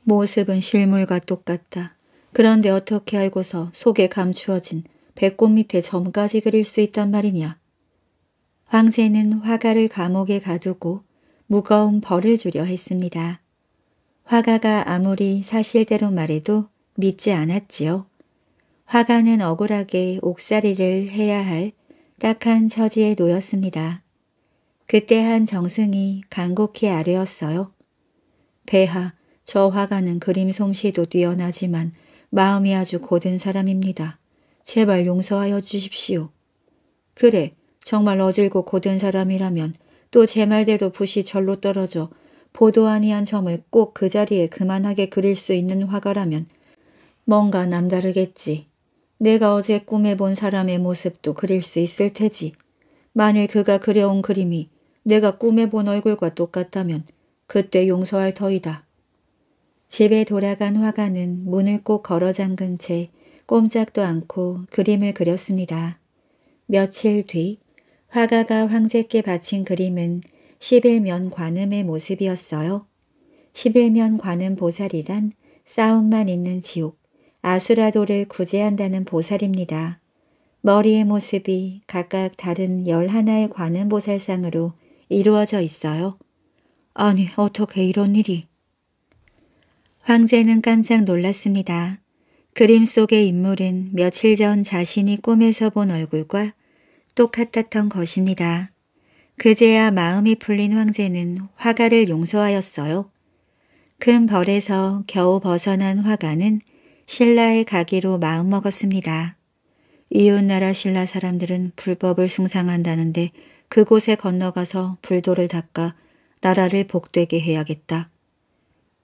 모습은 실물과 똑같다. 그런데 어떻게 알고서 속에 감추어진 배꼽 밑에 점까지 그릴 수 있단 말이냐. 황제는 화가를 감옥에 가두고 무거운 벌을 주려 했습니다. 화가가 아무리 사실대로 말해도 믿지 않았지요. 화가는 억울하게 옥살이를 해야 할 딱한 처지에 놓였습니다. 그때 한 정승이 간곡히 아뢰었어요. 배하, 저 화가는 그림 솜씨도 뛰어나지만 마음이 아주 고든 사람입니다. 제발 용서하여 주십시오. 그래, 정말 어질고 고된 사람이라면 또 제 말대로 붓이 절로 떨어져 보도 아니한 점을 꼭 그 자리에 그만하게 그릴 수 있는 화가라면 뭔가 남다르겠지. 내가 어제 꿈에 본 사람의 모습도 그릴 수 있을 테지. 만일 그가 그려온 그림이 내가 꿈에 본 얼굴과 똑같다면 그때 용서할 터이다. 집에 돌아간 화가는 문을 꼭 걸어 잠근 채 꼼짝도 않고 그림을 그렸습니다. 며칠 뒤 화가가 황제께 바친 그림은 11면 관음의 모습이었어요. 11면 관음 보살이란 싸움만 있는 지옥, 아수라도를 구제한다는 보살입니다. 머리의 모습이 각각 다른 11의 관음 보살상으로 이루어져 있어요. 아니, 어떻게 이런 일이? 황제는 깜짝 놀랐습니다. 그림 속의 인물은 며칠 전 자신이 꿈에서 본 얼굴과 똑같았던 것입니다. 그제야 마음이 풀린 황제는 화가를 용서하였어요. 큰 벌에서 겨우 벗어난 화가는 신라에 가기로 마음먹었습니다. 이웃나라 신라 사람들은 불법을 숭상한다는데 그곳에 건너가서 불도를 닦아 나라를 복되게 해야겠다.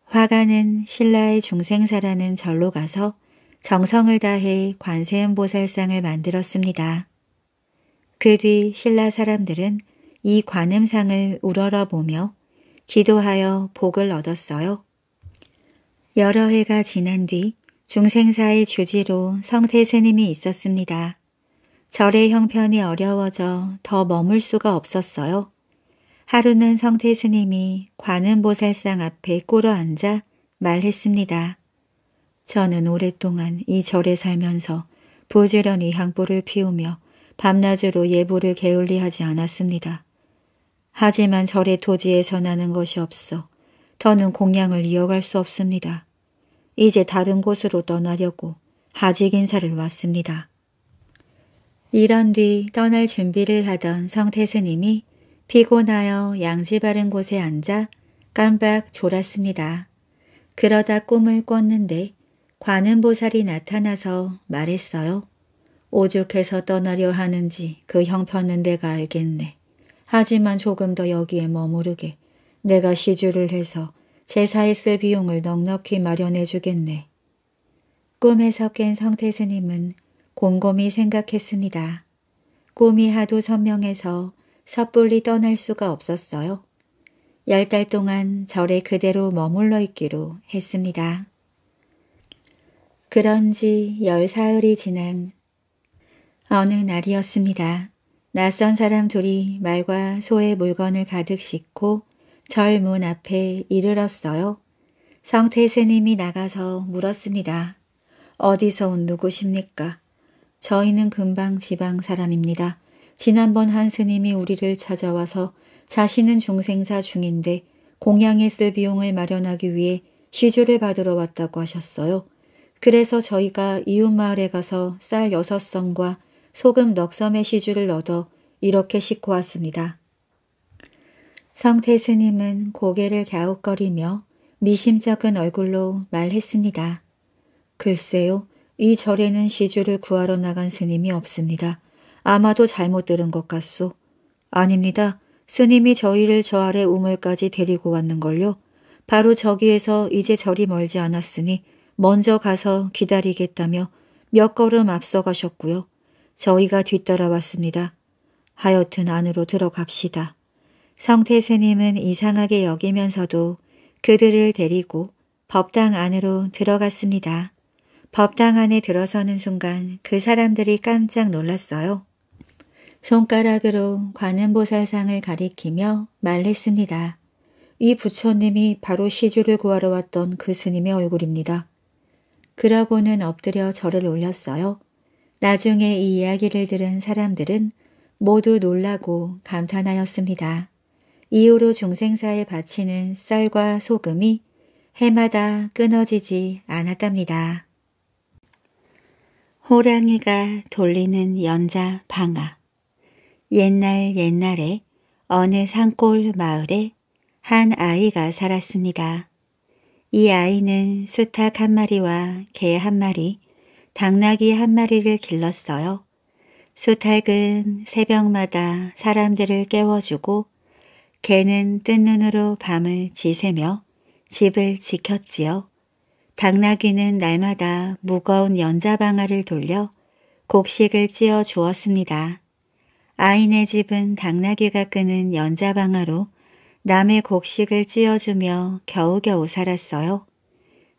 화가는 신라의 중생사라는 절로 가서 정성을 다해 관세음보살상을 만들었습니다. 그뒤 신라 사람들은 이 관음상을 우러러보며 기도하여 복을 얻었어요. 여러 해가 지난 뒤 중생사의 주지로 성태 스님이 있었습니다. 절의 형편이 어려워져 더 머물 수가 없었어요. 하루는 성태 스님이 관음보살상 앞에 꿇어 앉아 말했습니다. 저는 오랫동안 이 절에 살면서 부지런히 향보를 피우며 밤낮으로 예보를 게을리하지 않았습니다. 하지만 절의 토지에서 나는 것이 없어 더는 공양을 이어갈 수 없습니다. 이제 다른 곳으로 떠나려고 하직 인사를 왔습니다. 이런 뒤 떠날 준비를 하던 성태스님이 피곤하여 양지 바른 곳에 앉아 깜박 졸았습니다. 그러다 꿈을 꿨는데 관음보살이 나타나서 말했어요. 오죽해서 떠나려 하는지 그 형편은 내가 알겠네. 하지만 조금 더 여기에 머무르게 내가 시주를 해서 제사에 쓸 비용을 넉넉히 마련해 주겠네. 꿈에서 깬 성태 스님은 곰곰이 생각했습니다. 꿈이 하도 선명해서 섣불리 떠날 수가 없었어요. 열 달 동안 절에 그대로 머물러 있기로 했습니다. 그런지 열 사흘이 지난 어느 날이었습니다. 낯선 사람 둘이 말과 소의 물건을 가득 싣고 절 문 앞에 이르렀어요. 성태스님이 나가서 물었습니다. 어디서 온 누구십니까? 저희는 금방 지방 사람입니다. 지난번 한 스님이 우리를 찾아와서 자신은 중생사 중인데 공양에 쓸 비용을 마련하기 위해 시주를 받으러 왔다고 하셨어요. 그래서 저희가 이웃마을에 가서 쌀 여섯 성과 소금 넉섬의 시주를 얻어 이렇게 싣고왔습니다. 성태 스님은 고개를 갸웃거리며 미심쩍은 얼굴로 말했습니다. 글쎄요, 이 절에는 시주를 구하러 나간 스님이 없습니다. 아마도 잘못 들은 것 같소. 아닙니다. 스님이 저희를 저 아래 우물까지 데리고 왔는걸요. 바로 저기에서 이제 절이 멀지 않았으니 먼저 가서 기다리겠다며 몇 걸음 앞서 가셨고요. 저희가 뒤따라왔습니다. 하여튼 안으로 들어갑시다. 성태스님은 이상하게 여기면서도 그들을 데리고 법당 안으로 들어갔습니다. 법당 안에 들어서는 순간 그 사람들이 깜짝 놀랐어요. 손가락으로 관음보살상을 가리키며 말했습니다. 이 부처님이 바로 시주를 구하러 왔던 그 스님의 얼굴입니다. 그러고는 엎드려 절을 올렸어요. 나중에 이 이야기를 들은 사람들은 모두 놀라고 감탄하였습니다. 이후로 중생사에 바치는 쌀과 소금이 해마다 끊어지지 않았답니다. 호랑이가 돌리는 연자 방아 옛날 옛날에 어느 산골 마을에 한 아이가 살았습니다. 이 아이는 수탉 한 마리와 개 한 마리, 당나귀 한 마리를 길렀어요. 수탉은 새벽마다 사람들을 깨워주고 개는 뜬 눈으로 밤을 지새며 집을 지켰지요. 당나귀는 날마다 무거운 연자방아를 돌려 곡식을 찧어 주었습니다. 아이네 집은 당나귀가 끄는 연자방아로 남의 곡식을 찧어주며 겨우겨우 살았어요.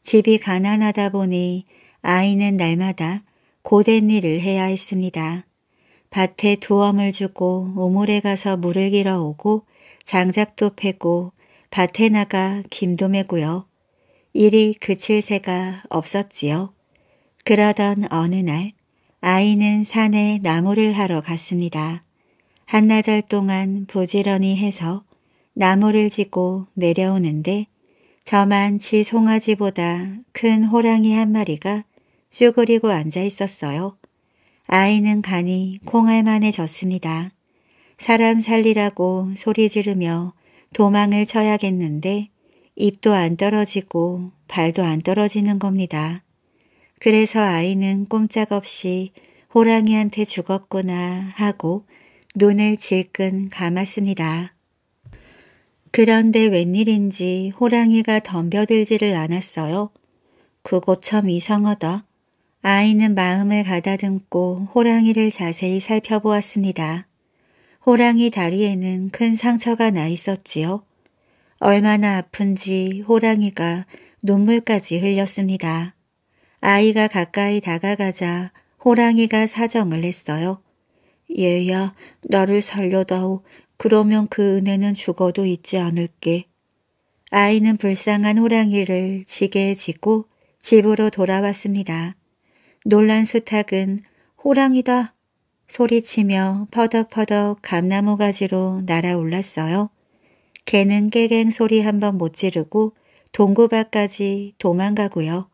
집이 가난하다 보니 아이는 날마다 고된 일을 해야 했습니다. 밭에 두엄을 주고 오물에 가서 물을 길어 오고 장작도 패고 밭에 나가 김도 매고요. 일이 그칠 새가 없었지요. 그러던 어느 날 아이는 산에 나무를 하러 갔습니다. 한나절 동안 부지런히 해서 나무를 짓고 내려오는데 저만 지 송아지보다 큰 호랑이 한 마리가 쭈그리고 앉아 있었어요. 아이는 간이 콩알만해졌습니다. 사람 살리라고 소리 지르며 도망을 쳐야겠는데 입도 안 떨어지고 발도 안 떨어지는 겁니다. 그래서 아이는 꼼짝없이 호랑이한테 죽었구나 하고 눈을 질끈 감았습니다. 그런데 웬일인지 호랑이가 덤벼들지를 않았어요. 그거 참 이상하다. 아이는 마음을 가다듬고 호랑이를 자세히 살펴보았습니다. 호랑이 다리에는 큰 상처가 나 있었지요. 얼마나 아픈지 호랑이가 눈물까지 흘렸습니다. 아이가 가까이 다가가자 호랑이가 사정을 했어요. 얘야, 나를 살려다오. 그러면 그 은혜는 죽어도 잊지 않을게. 아이는 불쌍한 호랑이를 지게에 지고 집으로 돌아왔습니다. 놀란 수탉은 호랑이다 소리치며 퍼덕퍼덕 감나무 가지로 날아올랐어요. 개는 깨갱 소리 한 번 못 지르고 동구 밖까지 도망가고요.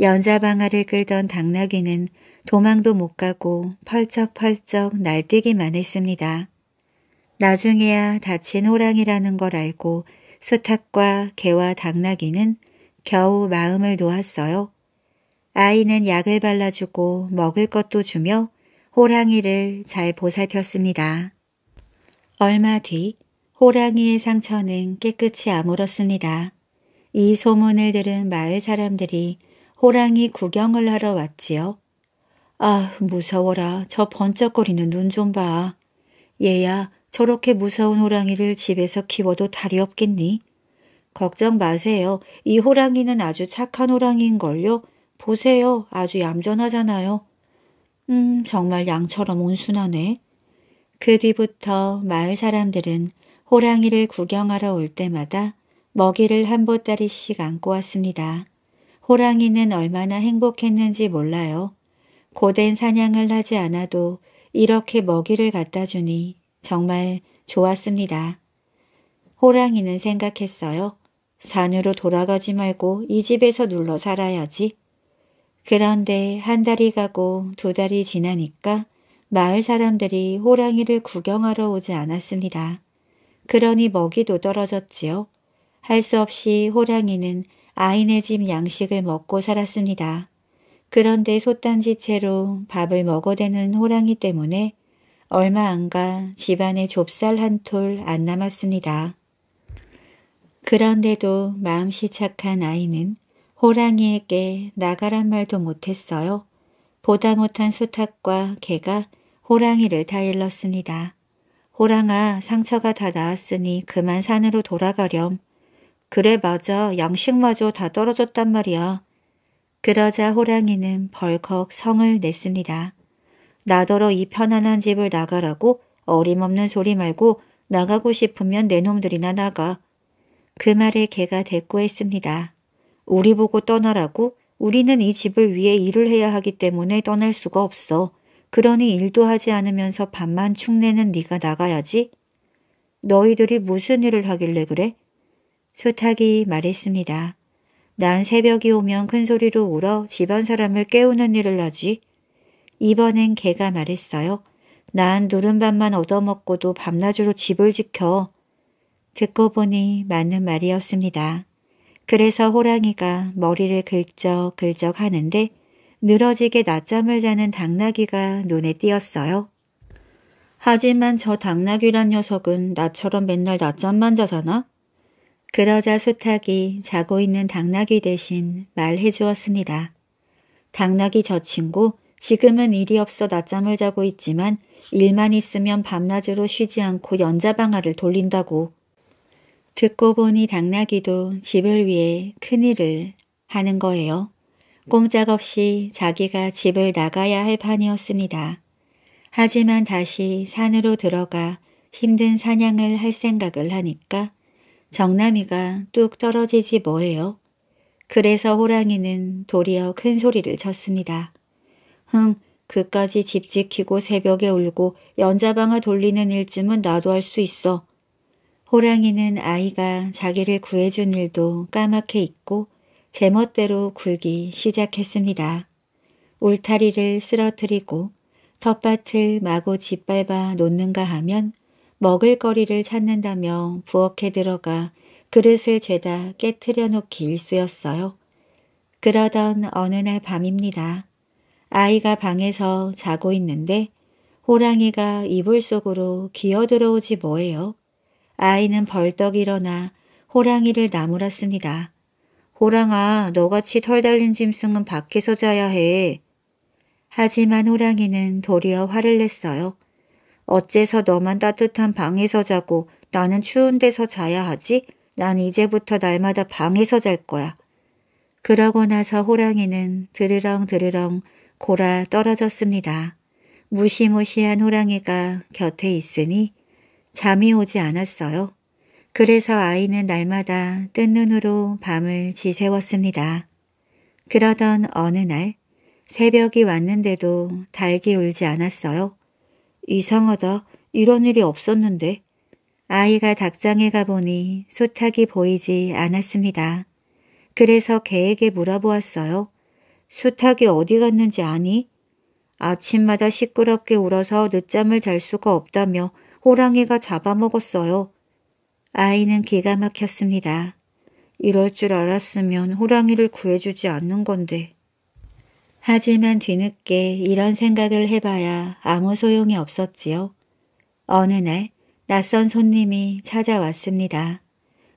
연자방아를 끌던 당나귀는 도망도 못 가고 펄쩍펄쩍 날뛰기만 했습니다. 나중에야 다친 호랑이라는 걸 알고 수탉과 개와 당나귀는 겨우 마음을 놓았어요. 아이는 약을 발라주고 먹을 것도 주며 호랑이를 잘 보살폈습니다. 얼마 뒤 호랑이의 상처는 깨끗이 아물었습니다. 이 소문을 들은 마을 사람들이 호랑이 구경을 하러 왔지요. 아 무서워라 저 번쩍거리는 눈 좀 봐. 얘야 저렇게 무서운 호랑이를 집에서 키워도 다리 없겠니? 걱정 마세요. 이 호랑이는 아주 착한 호랑이인걸요. 보세요. 아주 얌전하잖아요. 음, 정말 양처럼 온순하네. 그 뒤부터 마을 사람들은 호랑이를 구경하러 올 때마다 먹이를 한 보따리씩 안고 왔습니다. 호랑이는 얼마나 행복했는지 몰라요. 고된 사냥을 하지 않아도 이렇게 먹이를 갖다 주니 정말 좋았습니다. 호랑이는 생각했어요. 산으로 돌아가지 말고 이 집에서 눌러 살아야지. 그런데 한 달이 가고 두 달이 지나니까 마을 사람들이 호랑이를 구경하러 오지 않았습니다. 그러니 먹이도 떨어졌지요. 할 수 없이 호랑이는 아이네 집 양식을 먹고 살았습니다. 그런데 솥단지 채로 밥을 먹어대는 호랑이 때문에 얼마 안 가 집안에 좁쌀 한 톨 안 남았습니다. 그런데도 마음씨 착한 아이는 호랑이에게 나가란 말도 못했어요. 보다 못한 수탉과 개가 호랑이를 다 일렀습니다. 호랑아 상처가 다 나았으니 그만 산으로 돌아가렴. 그래 맞아 양식마저 다 떨어졌단 말이야. 그러자 호랑이는 벌컥 성을 냈습니다. 나더러 이 편안한 집을 나가라고 어림없는 소리 말고 나가고 싶으면 내 놈들이나 나가. 그 말에 개가 대꾸했습니다. 우리 보고 떠나라고 우리는 이 집을 위해 일을 해야 하기 때문에 떠날 수가 없어. 그러니 일도 하지 않으면서 밥만 축내는 네가 나가야지. 너희들이 무슨 일을 하길래 그래? 소탁이 말했습니다. 난 새벽이 오면 큰 소리로 울어 집안 사람을 깨우는 일을 하지. 이번엔 개가 말했어요. 난 누른밥만 얻어먹고도 밤낮으로 집을 지켜. 듣고 보니 맞는 말이었습니다. 그래서 호랑이가 머리를 긁적긁적 하는데 늘어지게 낮잠을 자는 당나귀가 눈에 띄었어요. 하지만 저 당나귀란 녀석은 나처럼 맨날 낮잠만 자잖아? 그러자 수탉이 자고 있는 당나귀 대신 말해 주었습니다. 당나귀 저 친구 지금은 일이 없어 낮잠을 자고 있지만 일만 있으면 밤낮으로 쉬지 않고 연자방아를 돌린다고. 듣고 보니 당나귀도 집을 위해 큰일을 하는 거예요. 꼼짝없이 자기가 집을 나가야 할 판이었습니다. 하지만 다시 산으로 들어가 힘든 사냥을 할 생각을 하니까 정남이가 뚝 떨어지지 뭐예요. 그래서 호랑이는 도리어 큰 소리를 쳤습니다. 흥, 그까지 집 지키고 새벽에 울고 연자방아 돌리는 일쯤은 나도 할 수 있어. 호랑이는 아이가 자기를 구해준 일도 까맣게 잊고 제멋대로 굴기 시작했습니다. 울타리를 쓰러뜨리고 텃밭을 마구 짓밟아 놓는가 하면 먹을 거리를 찾는다며 부엌에 들어가 그릇을 죄다 깨트려 놓기 일쑤였어요. 그러던 어느 날 밤입니다. 아이가 방에서 자고 있는데 호랑이가 이불 속으로 기어들어오지 뭐예요. 아이는 벌떡 일어나 호랑이를 나무랐습니다. 호랑아, 너같이 털 달린 짐승은 밖에서 자야 해. 하지만 호랑이는 도리어 화를 냈어요. 어째서 너만 따뜻한 방에서 자고 나는 추운 데서 자야 하지? 난 이제부터 날마다 방에서 잘 거야. 그러고 나서 호랑이는 드르렁 드르렁 골아 떨어졌습니다. 무시무시한 호랑이가 곁에 있으니 잠이 오지 않았어요. 그래서 아이는 날마다 뜬 눈으로 밤을 지새웠습니다. 그러던 어느 날 새벽이 왔는데도 달기 울지 않았어요. 이상하다. 이런 일이 없었는데. 아이가 닭장에 가보니 수탉이 보이지 않았습니다. 그래서 개에게 물어보았어요. 수탉이 어디 갔는지 아니? 아침마다 시끄럽게 울어서 늦잠을 잘 수가 없다며 호랑이가 잡아먹었어요. 아이는 기가 막혔습니다. 이럴 줄 알았으면 호랑이를 구해주지 않는 건데. 하지만 뒤늦게 이런 생각을 해봐야 아무 소용이 없었지요. 어느 날 낯선 손님이 찾아왔습니다.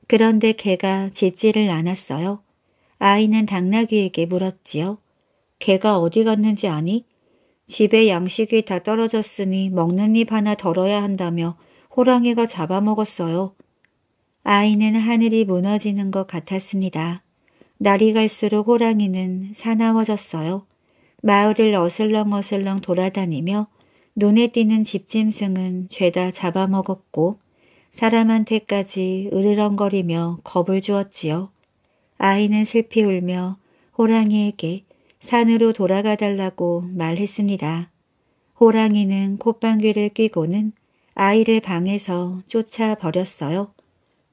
그런데 개가 짖지를 않았어요. 아이는 당나귀에게 물었지요. 개가 어디 갔는지 아니? 집에 양식이 다 떨어졌으니 먹는 입 하나 덜어야 한다며 호랑이가 잡아먹었어요. 아이는 하늘이 무너지는 것 같았습니다. 날이 갈수록 호랑이는 사나워졌어요. 마을을 어슬렁어슬렁 돌아다니며 눈에 띄는 집짐승은 죄다 잡아먹었고 사람한테까지 으르렁거리며 겁을 주었지요. 아이는 슬피 울며 호랑이에게 산으로 돌아가 달라고 말했습니다. 호랑이는 콧방귀를 뀌고는 아이를 방에서 쫓아버렸어요.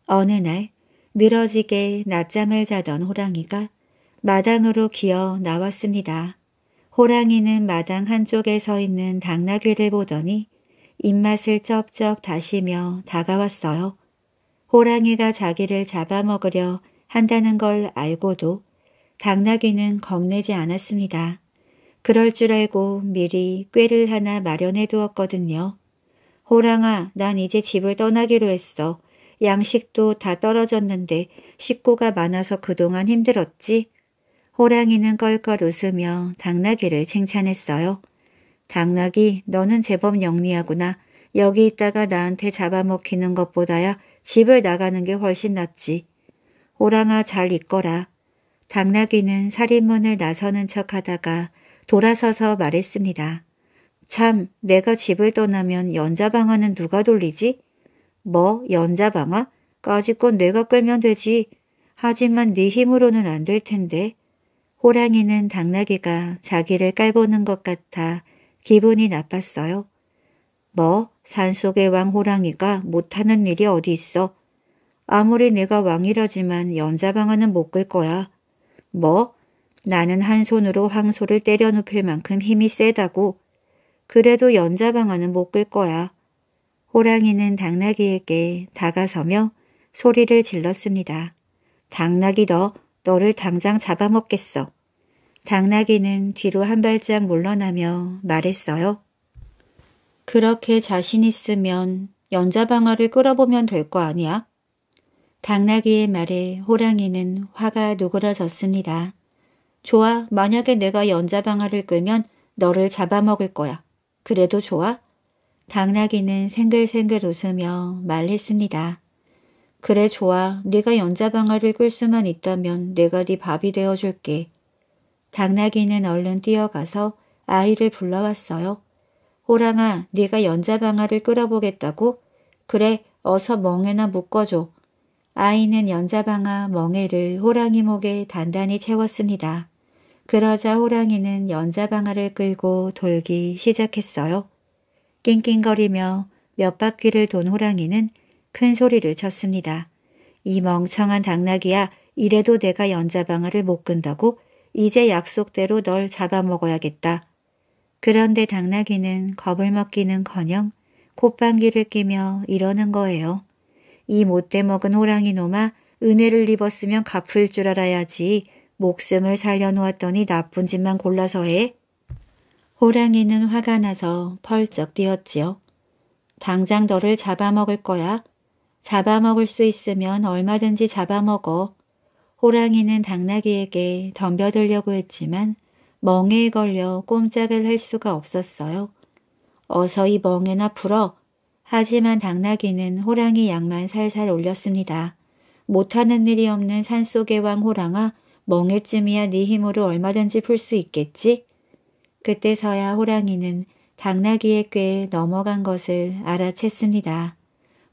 어느 날 늘어지게 낮잠을 자던 호랑이가 마당으로 기어 나왔습니다. 호랑이는 마당 한쪽에 서 있는 당나귀를 보더니 입맛을 쩝쩝 다시며 다가왔어요. 호랑이가 자기를 잡아먹으려 한다는 걸 알고도 당나귀는 겁내지 않았습니다. 그럴 줄 알고 미리 꾀를 하나 마련해 두었거든요. 호랑아, 난 이제 집을 떠나기로 했어. 양식도 다 떨어졌는데 식구가 많아서 그동안 힘들었지? 호랑이는 껄껄 웃으며 당나귀를 칭찬했어요. 당나귀, 너는 제법 영리하구나. 여기 있다가 나한테 잡아먹히는 것보다야 집을 나가는 게 훨씬 낫지. 호랑아 잘 있거라. 당나귀는 살인문을 나서는 척하다가 돌아서서 말했습니다. 참, 내가 집을 떠나면 연자방아는 누가 돌리지? 뭐, 연자방아? 까짓건 내가 끌면 되지. 하지만 네 힘으로는 안 될 텐데. 호랑이는 당나귀가 자기를 깔보는 것 같아 기분이 나빴어요. 뭐, 산속의 왕 호랑이가 못하는 일이 어디 있어. 아무리 내가 왕이라지만 연자방아는 못 끌 거야. 뭐? 나는 한 손으로 황소를 때려 눕힐 만큼 힘이 세다고. 그래도 연자방아는 못 끌 거야. 호랑이는 당나귀에게 다가서며 소리를 질렀습니다. 당나귀 너, 너를 당장 잡아먹겠어. 당나귀는 뒤로 한 발짝 물러나며 말했어요. 그렇게 자신 있으면 연자방아를 끌어보면 될 거 아니야? 당나귀의 말에 호랑이는 화가 누그러졌습니다. 좋아, 만약에 내가 연자방아를 끌면 너를 잡아먹을 거야. 그래도 좋아? 당나귀는 생글생글 웃으며 말했습니다. 그래 좋아, 네가 연자방아를 끌 수만 있다면 내가 네 밥이 되어줄게. 당나귀는 얼른 뛰어가서 아이를 불러왔어요. 호랑아, 네가 연자방아를 끌어보겠다고? 그래, 어서 멍에나 묶어줘. 아이는 연자방아 멍에를 호랑이 목에 단단히 채웠습니다. 그러자 호랑이는 연자방아를 끌고 돌기 시작했어요. 낑낑거리며 몇 바퀴를 돈 호랑이는 큰 소리를 쳤습니다. 이 멍청한 당나귀야 이래도 내가 연자방아를 못 끈다고 이제 약속대로 널 잡아먹어야겠다. 그런데 당나귀는 겁을 먹기는커녕 콧방귀를 끼며 이러는 거예요. 이 못돼 먹은 호랑이 놈아 은혜를 입었으면 갚을 줄 알아야지 목숨을 살려놓았더니 나쁜 짓만 골라서 해. 호랑이는 화가 나서 펄쩍 뛰었지요. 당장 너를 잡아먹을 거야. 잡아먹을 수 있으면 얼마든지 잡아먹어. 호랑이는 당나귀에게 덤벼들려고 했지만 멍에 걸려 꼼짝을 할 수가 없었어요. 어서 이 멍에나 풀어. 하지만 당나귀는 호랑이 양만 살살 올렸습니다. 못하는 일이 없는 산속의 왕 호랑아 멍해쯤이야 네 힘으로 얼마든지 풀 수 있겠지? 그때서야 호랑이는 당나귀의 꾀에 넘어간 것을 알아챘습니다.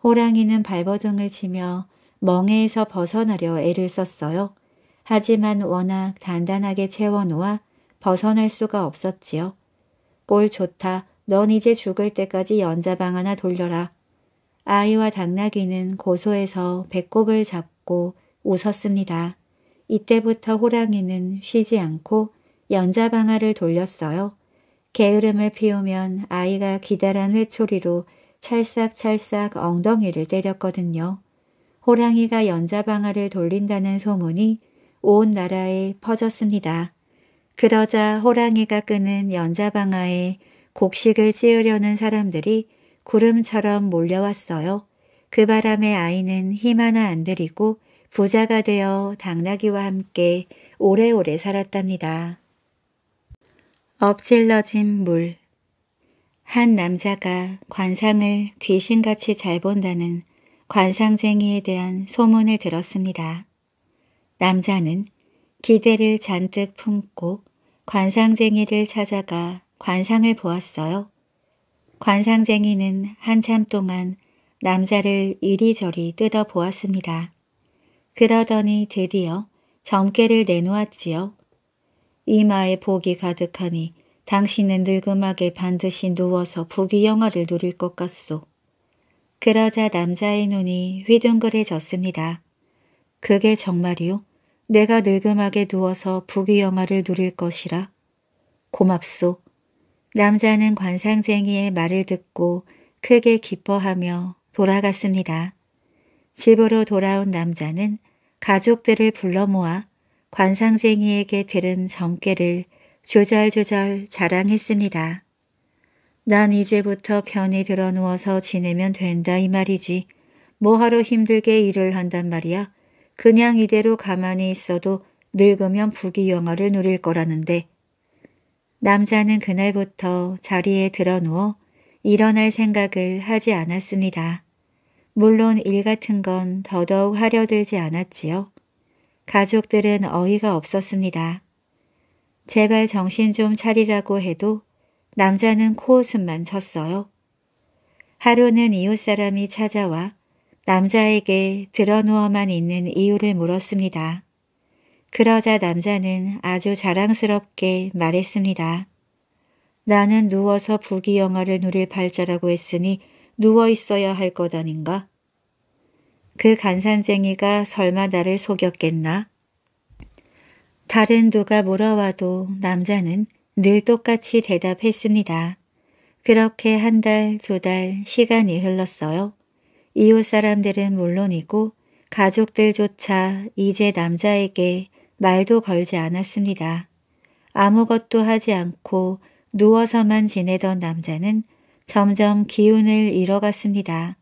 호랑이는 발버둥을 치며 멍해에서 벗어나려 애를 썼어요. 하지만 워낙 단단하게 채워놓아 벗어날 수가 없었지요. 꼴 좋다. 넌 이제 죽을 때까지 연자방 하나 돌려라. 아이와 당나귀는 고소해서 배꼽을 잡고 웃었습니다. 이때부터 호랑이는 쉬지 않고 연자방아를 돌렸어요. 게으름을 피우면 아이가 기다란 회초리로 찰싹찰싹 엉덩이를 때렸거든요. 호랑이가 연자방아를 돌린다는 소문이 온 나라에 퍼졌습니다. 그러자 호랑이가 끄는 연자방아에 곡식을 찌으려는 사람들이 구름처럼 몰려왔어요. 그 바람에 아이는 힘 하나 안 들이고 부자가 되어 당나귀와 함께 오래오래 살았답니다. 엎질러진 물 한 남자가 관상을 귀신같이 잘 본다는 관상쟁이에 대한 소문을 들었습니다. 남자는 기대를 잔뜩 품고 관상쟁이를 찾아가 관상을 보았어요. 관상쟁이는 한참 동안 남자를 이리저리 뜯어보았습니다. 그러더니 드디어 점괘를 내놓았지요. 이마에 복이 가득하니 당신은 늙음하게 반드시 누워서 부귀영화를 누릴 것 같소. 그러자 남자의 눈이 휘둥그레졌습니다. 그게 정말이요? 내가 늙음하게 누워서 부귀영화를 누릴 것이라? 고맙소. 남자는 관상쟁이의 말을 듣고 크게 기뻐하며 돌아갔습니다. 집으로 돌아온 남자는 가족들을 불러 모아 관상쟁이에게 들은 점괘를 조절조절 자랑했습니다. 난 이제부터 편히 들어 누워서 지내면 된다 이 말이지. 뭐하러 힘들게 일을 한단 말이야. 그냥 이대로 가만히 있어도 늙으면 부귀영화를 누릴 거라는데 남자는 그날부터 자리에 드러누워 일어날 생각을 하지 않았습니다. 물론 일 같은 건 더더욱 하려 들지 않았지요. 가족들은 어이가 없었습니다. 제발 정신 좀 차리라고 해도 남자는 코웃음만 쳤어요. 하루는 이웃사람이 찾아와 남자에게 드러누워만 있는 이유를 물었습니다. 그러자 남자는 아주 자랑스럽게 말했습니다. 나는 누워서 부귀 영화를 누릴 발자라고 했으니 누워 있어야 할 것 아닌가? 그 간산쟁이가 설마 나를 속였겠나? 다른 누가 물어와도 남자는 늘 똑같이 대답했습니다. 그렇게 한 달, 두 달 시간이 흘렀어요. 이웃 사람들은 물론이고 가족들조차 이제 남자에게 말도 걸지 않았습니다. 아무것도 하지 않고 누워서만 지내던 남자는 점점 기운을 잃어갔습니다.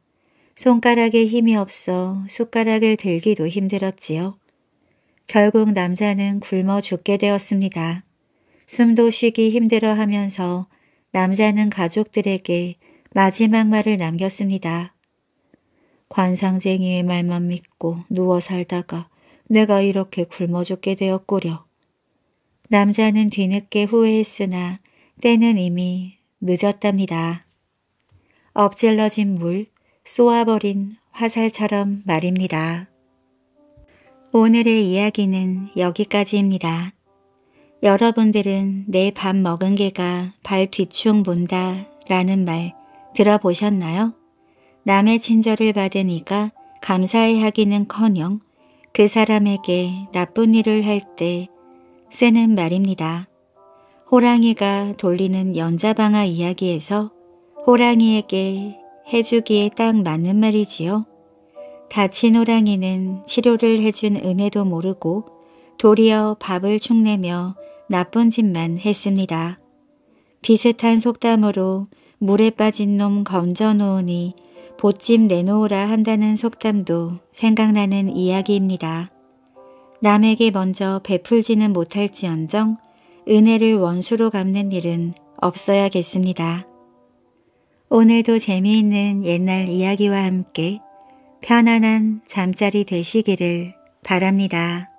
손가락에 힘이 없어 숟가락을 들기도 힘들었지요. 결국 남자는 굶어 죽게 되었습니다. 숨도 쉬기 힘들어 하면서 남자는 가족들에게 마지막 말을 남겼습니다. 관상쟁이의 말만 믿고 누워 살다가 내가 이렇게 굶어 죽게 되었구려. 남자는 뒤늦게 후회했으나 때는 이미 늦었답니다. 엎질러진 물, 쏘아버린 화살처럼 말입니다. 오늘의 이야기는 여기까지입니다. 여러분들은 내 밥 먹은 개가 발 뒤충 본다 라는 말 들어보셨나요? 남의 친절을 받은 이가 감사해 하기는커녕 그 사람에게 나쁜 일을 할 때 쓰는 말입니다. 호랑이가 돌리는 연자방아 이야기에서 호랑이에게 해주기에 딱 맞는 말이지요. 다친 호랑이는 치료를 해준 은혜도 모르고 도리어 밥을 축내며 나쁜 짓만 했습니다. 비슷한 속담으로 물에 빠진 놈 건져놓으니 보찜 내놓으라 한다는 속담도 생각나는 이야기입니다. 남에게 먼저 베풀지는 못할지언정 은혜를 원수로 갚는 일은 없어야겠습니다. 오늘도 재미있는 옛날 이야기와 함께 편안한 잠자리 되시기를 바랍니다.